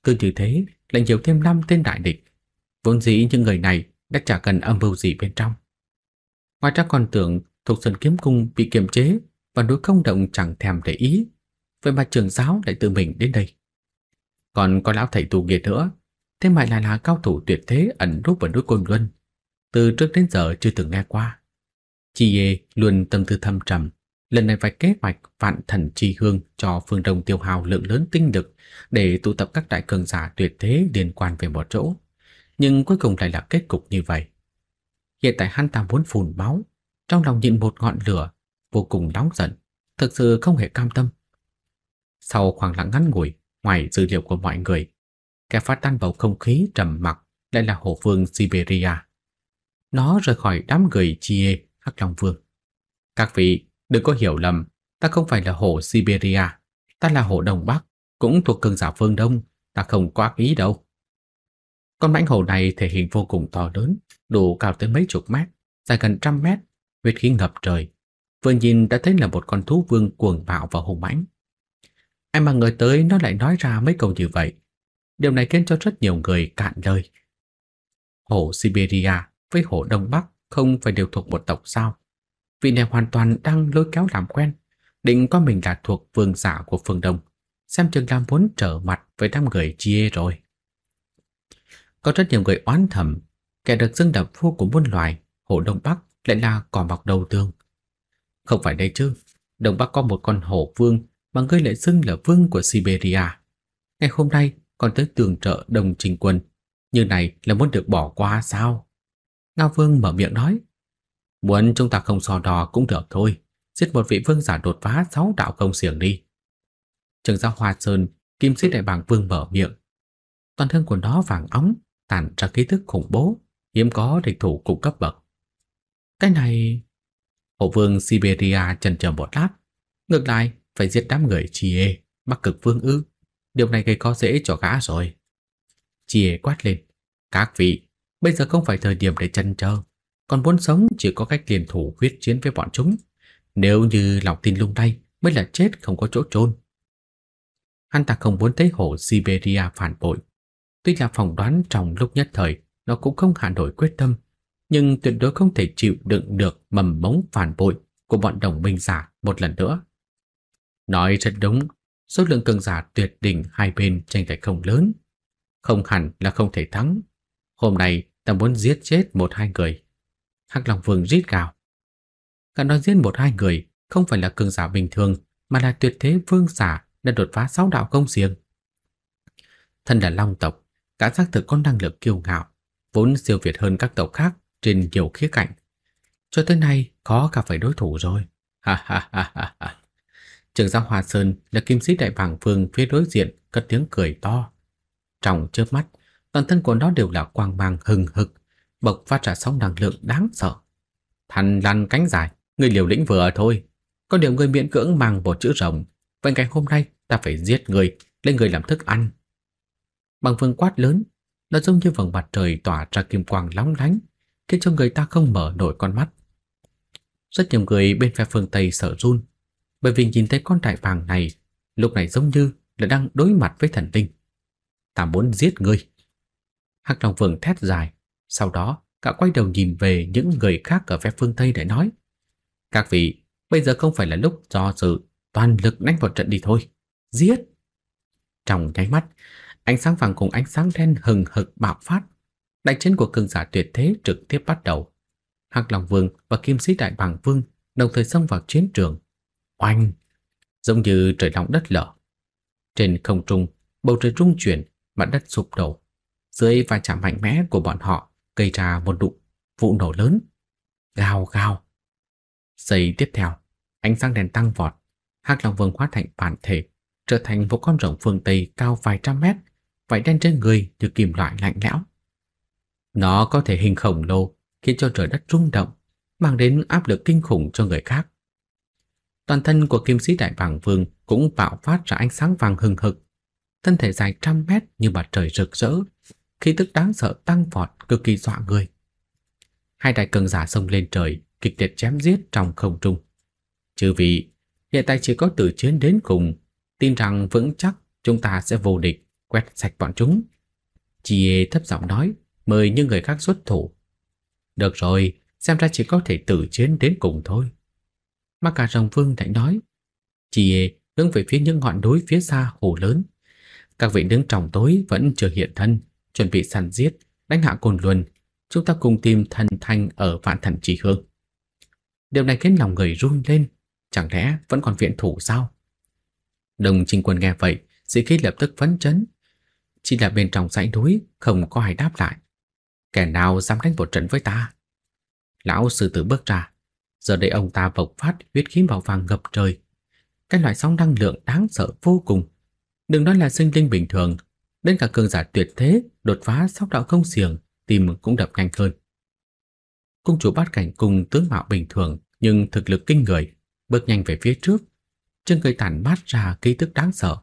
Cứ như thế, lại nhiều thêm năm tên đại địch. Vốn dĩ những người này đã chả cần âm mưu gì bên trong. Ngoài ra còn tưởng thuộc sơn kiếm cung bị kiềm chế và đối không động chẳng thèm để ý. Vậy mà trường giáo lại tự mình đến đây. Còn có lão thầy tù nghiệt nữa, thế mà lại là cao thủ tuyệt thế ẩn núp ở núi Côn Luân. Từ trước đến giờ chưa từng nghe qua. Chi Yê luôn tâm tư thâm trầm, lần này phải kế hoạch vạn thần chi hương cho phương đông tiêu hào lượng lớn tinh lực để tụ tập các đại cường giả tuyệt thế liên quan về một chỗ. Nhưng cuối cùng lại là kết cục như vậy. Hiện tại hắn ta muốn phun máu, trong lòng nhịn một ngọn lửa, vô cùng nóng giận, thực sự không hề cam tâm. Sau khoảng lặng ngắn ngủi, ngoài dữ liệu của mọi người, kẻ phát tan bầu không khí trầm mặc lại là hổ vương Siberia. Nó rời khỏi đám người chia Hắc Long Vương. Các vị Đừng có hiểu lầm, ta không phải là hổ Siberia, ta là hổ Đông Bắc, cũng thuộc cường giả phương Đông, ta không quá ý đâu. Con mãnh hổ này thể hình vô cùng to lớn, đủ cao tới mấy chục mét, dài gần trăm mét, huyết khí ngập trời. Vừa nhìn đã thấy là một con thú vương cuồng bạo và hùng mãnh. Ai mà người tới nó lại nói ra mấy câu như vậy. Điều này khiến cho rất nhiều người cạn lời. Hổ Siberia với hổ Đông Bắc không phải đều thuộc một tộc sao? vị này hoàn toàn đang lôi kéo làm quen, định có mình là thuộc vương giả của phương Đông, xem chừng làm muốn trở mặt với đám người chia rồi. Có rất nhiều người oán thầm, kẻ được dưng đập vua của muôn loài, hồ Đông Bắc lại là cỏ mọc đầu tương. Không phải đây chứ, Đông Bắc có một con hổ vương mà ngươi lại xưng là vương của Siberia. Ngày hôm nay còn tới tường trợ đồng trình quân, như này là muốn được bỏ qua sao? Ngao Vương mở miệng nói, Muốn chúng ta không so đo cũng được thôi, giết một vị vương giả đột phá sáu đạo công siềng đi. Trường giáo Hoa Sơn, kim sĩ đại bàng vương mở miệng. Toàn thân của nó vàng óng, tản ra khí thức khủng bố, hiếm có địch thủ cùng cấp bậc. Cái này... Hổ vương Siberia chần chờ một lát. Ngược lại, phải giết đám người Chie, bắc cực vương ư. Điều này gây khó dễ cho gã rồi. Chie quát lên. Các vị, bây giờ không phải thời điểm để chần chờ còn muốn sống chỉ có cách liên thủ quyết chiến với bọn chúng. Nếu như lòng tin lung lay mới là chết không có chỗ chôn. Hắn ta không muốn thấy hổ Siberia phản bội. Tuy là phỏng đoán trong lúc nhất thời nó cũng không hạ nổi quyết tâm, nhưng tuyệt đối không thể chịu đựng được mầm mống phản bội của bọn đồng minh giả một lần nữa. Nói rất đúng, số lượng cường giả tuyệt đỉnh hai bên tranh tài không lớn, không hẳn là không thể thắng. Hôm nay ta muốn giết chết một hai người Hắc Long Vương rít gào. Cả nó giết một hai người không phải là cường giả bình thường mà là tuyệt thế vương giả đã đột phá sáu đạo công riêng. Thân là Long tộc, cả xác thực có năng lực kiêu ngạo, vốn siêu việt hơn các tộc khác trên nhiều khía cạnh. Cho tới nay có cả phải đối thủ rồi. Ha ha ha ha ha. Trường giáo Hòa Sơn là kim sĩ đại bảng vương phía đối diện cất tiếng cười to. Trong chớp mắt, toàn thân của nó đều là quang mang hừng hực, bộc phát ra sóng năng lượng đáng sợ. Thằn lăn cánh dài, người liều lĩnh vừa thôi. Có điều người miễn cưỡng mang một chữ rồng. Vậy ngày hôm nay ta phải giết người, lấy người làm thức ăn. Bằng vương quát lớn, nó giống như vầng mặt trời tỏa ra kim quang lóng lánh, khiến cho người ta không mở nổi con mắt. Rất nhiều người bên phe phương Tây sợ run, bởi vì nhìn thấy con đại vàng này, lúc này giống như là đang đối mặt với thần linh. Ta muốn giết người. Hắc Long Vương thét dài, sau đó, cả quay đầu nhìn về những người khác ở phía phương Tây để nói. Các vị, bây giờ không phải là lúc do dự, toàn lực đánh vào trận đi thôi. Giết! Trong nháy mắt, ánh sáng vàng cùng ánh sáng đen hừng hực bạo phát. Đại chiến của cường giả tuyệt thế trực tiếp bắt đầu. hạc Long Vương và Kim Sĩ Đại Bàng Vương đồng thời xông vào chiến trường. Oanh! Giống như trời lòng đất lở. Trên không trung, bầu trời trung chuyển, mặt đất sụp đổ. Dưới va chạm mạnh mẽ của bọn họ, gây ra một đụng vụ nổ lớn. Gào gào. Giây tiếp theo, ánh sáng đèn tăng vọt, Hắc Long Vương hóa thành bản thể, trở thành một con rồng phương Tây cao vài trăm mét, vảy đen trên người như kim loại lạnh lẽo. Nó có thể hình khổng lồ, khiến cho trời đất rung động, mang đến áp lực kinh khủng cho người khác. Toàn thân của kim sĩ đại vàng vương cũng bạo phát ra ánh sáng vàng hừng hực, thân thể dài trăm mét như mặt trời rực rỡ, khí tức đáng sợ tăng vọt cực kỳ dọa người. Hai đại cường giả xông lên trời, kịch liệt chém giết trong không trung. Chư vị, hiện tại chỉ có tử chiến đến cùng, tin rằng vững chắc chúng ta sẽ vô địch, quét sạch bọn chúng. Chie thấp giọng nói, mời những người khác xuất thủ. Được rồi, xem ra chỉ có thể tử chiến đến cùng thôi. Mà cả rồng vương lại nói, Chie hướng về phía những ngọn núi phía xa hồ lớn. Các vị đứng trong tối vẫn chưa hiện thân, chuẩn bị săn giết, đánh hạ cồn luân, chúng ta cùng tìm thần thanh ở vạn thần trì hương. Điều này khiến lòng người run lên, chẳng lẽ vẫn còn viện thủ sao? Đồng trinh Quân nghe vậy, sĩ khí lập tức phấn chấn. Chỉ là bên trong dãy núi không có ai đáp lại. Kẻ nào dám đánh một trận với ta? Lão sư tử bước ra, giờ đây ông ta bộc phát huyết khí màu vàng ngập trời. Cái loại sóng năng lượng đáng sợ vô cùng. Đừng nói là sinh linh bình thường đến cả cường giả tuyệt thế đột phá sóc đạo không xiềng, tìm cũng đập nhanh hơn. Cung chủ bát cảnh cùng tướng mạo bình thường nhưng thực lực kinh người, bước nhanh về phía trước, chân người tản mát ra ký tức đáng sợ,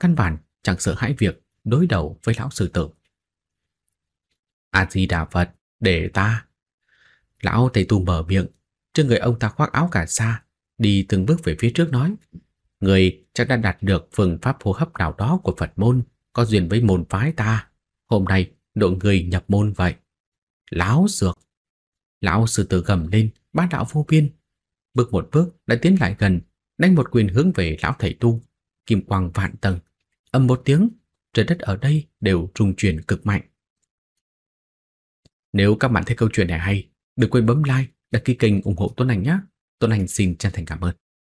căn bản chẳng sợ hãi việc đối đầu với lão sư tử. A Di Đà Phật, để ta. Lão thầy tu mở miệng, chân người ông ta khoác áo cả sa, đi từng bước về phía trước nói: người chắc đã đạt được phương pháp hô hấp nào đó của Phật môn, có duyên với môn phái ta, hôm nay độ người nhập môn vậy. Láo dược. Lão sư tử gầm lên, bát đạo vô biên. Bước một bước đã tiến lại gần, đánh một quyền hướng về lão thầy tu, kim quang vạn tầng. Âm một tiếng, trời đất ở đây đều rung chuyển cực mạnh. Nếu các bạn thấy câu chuyện này hay, đừng quên bấm like, đăng ký kênh ủng hộ Tuấn Anh nhé. Tuấn Anh xin chân thành cảm ơn.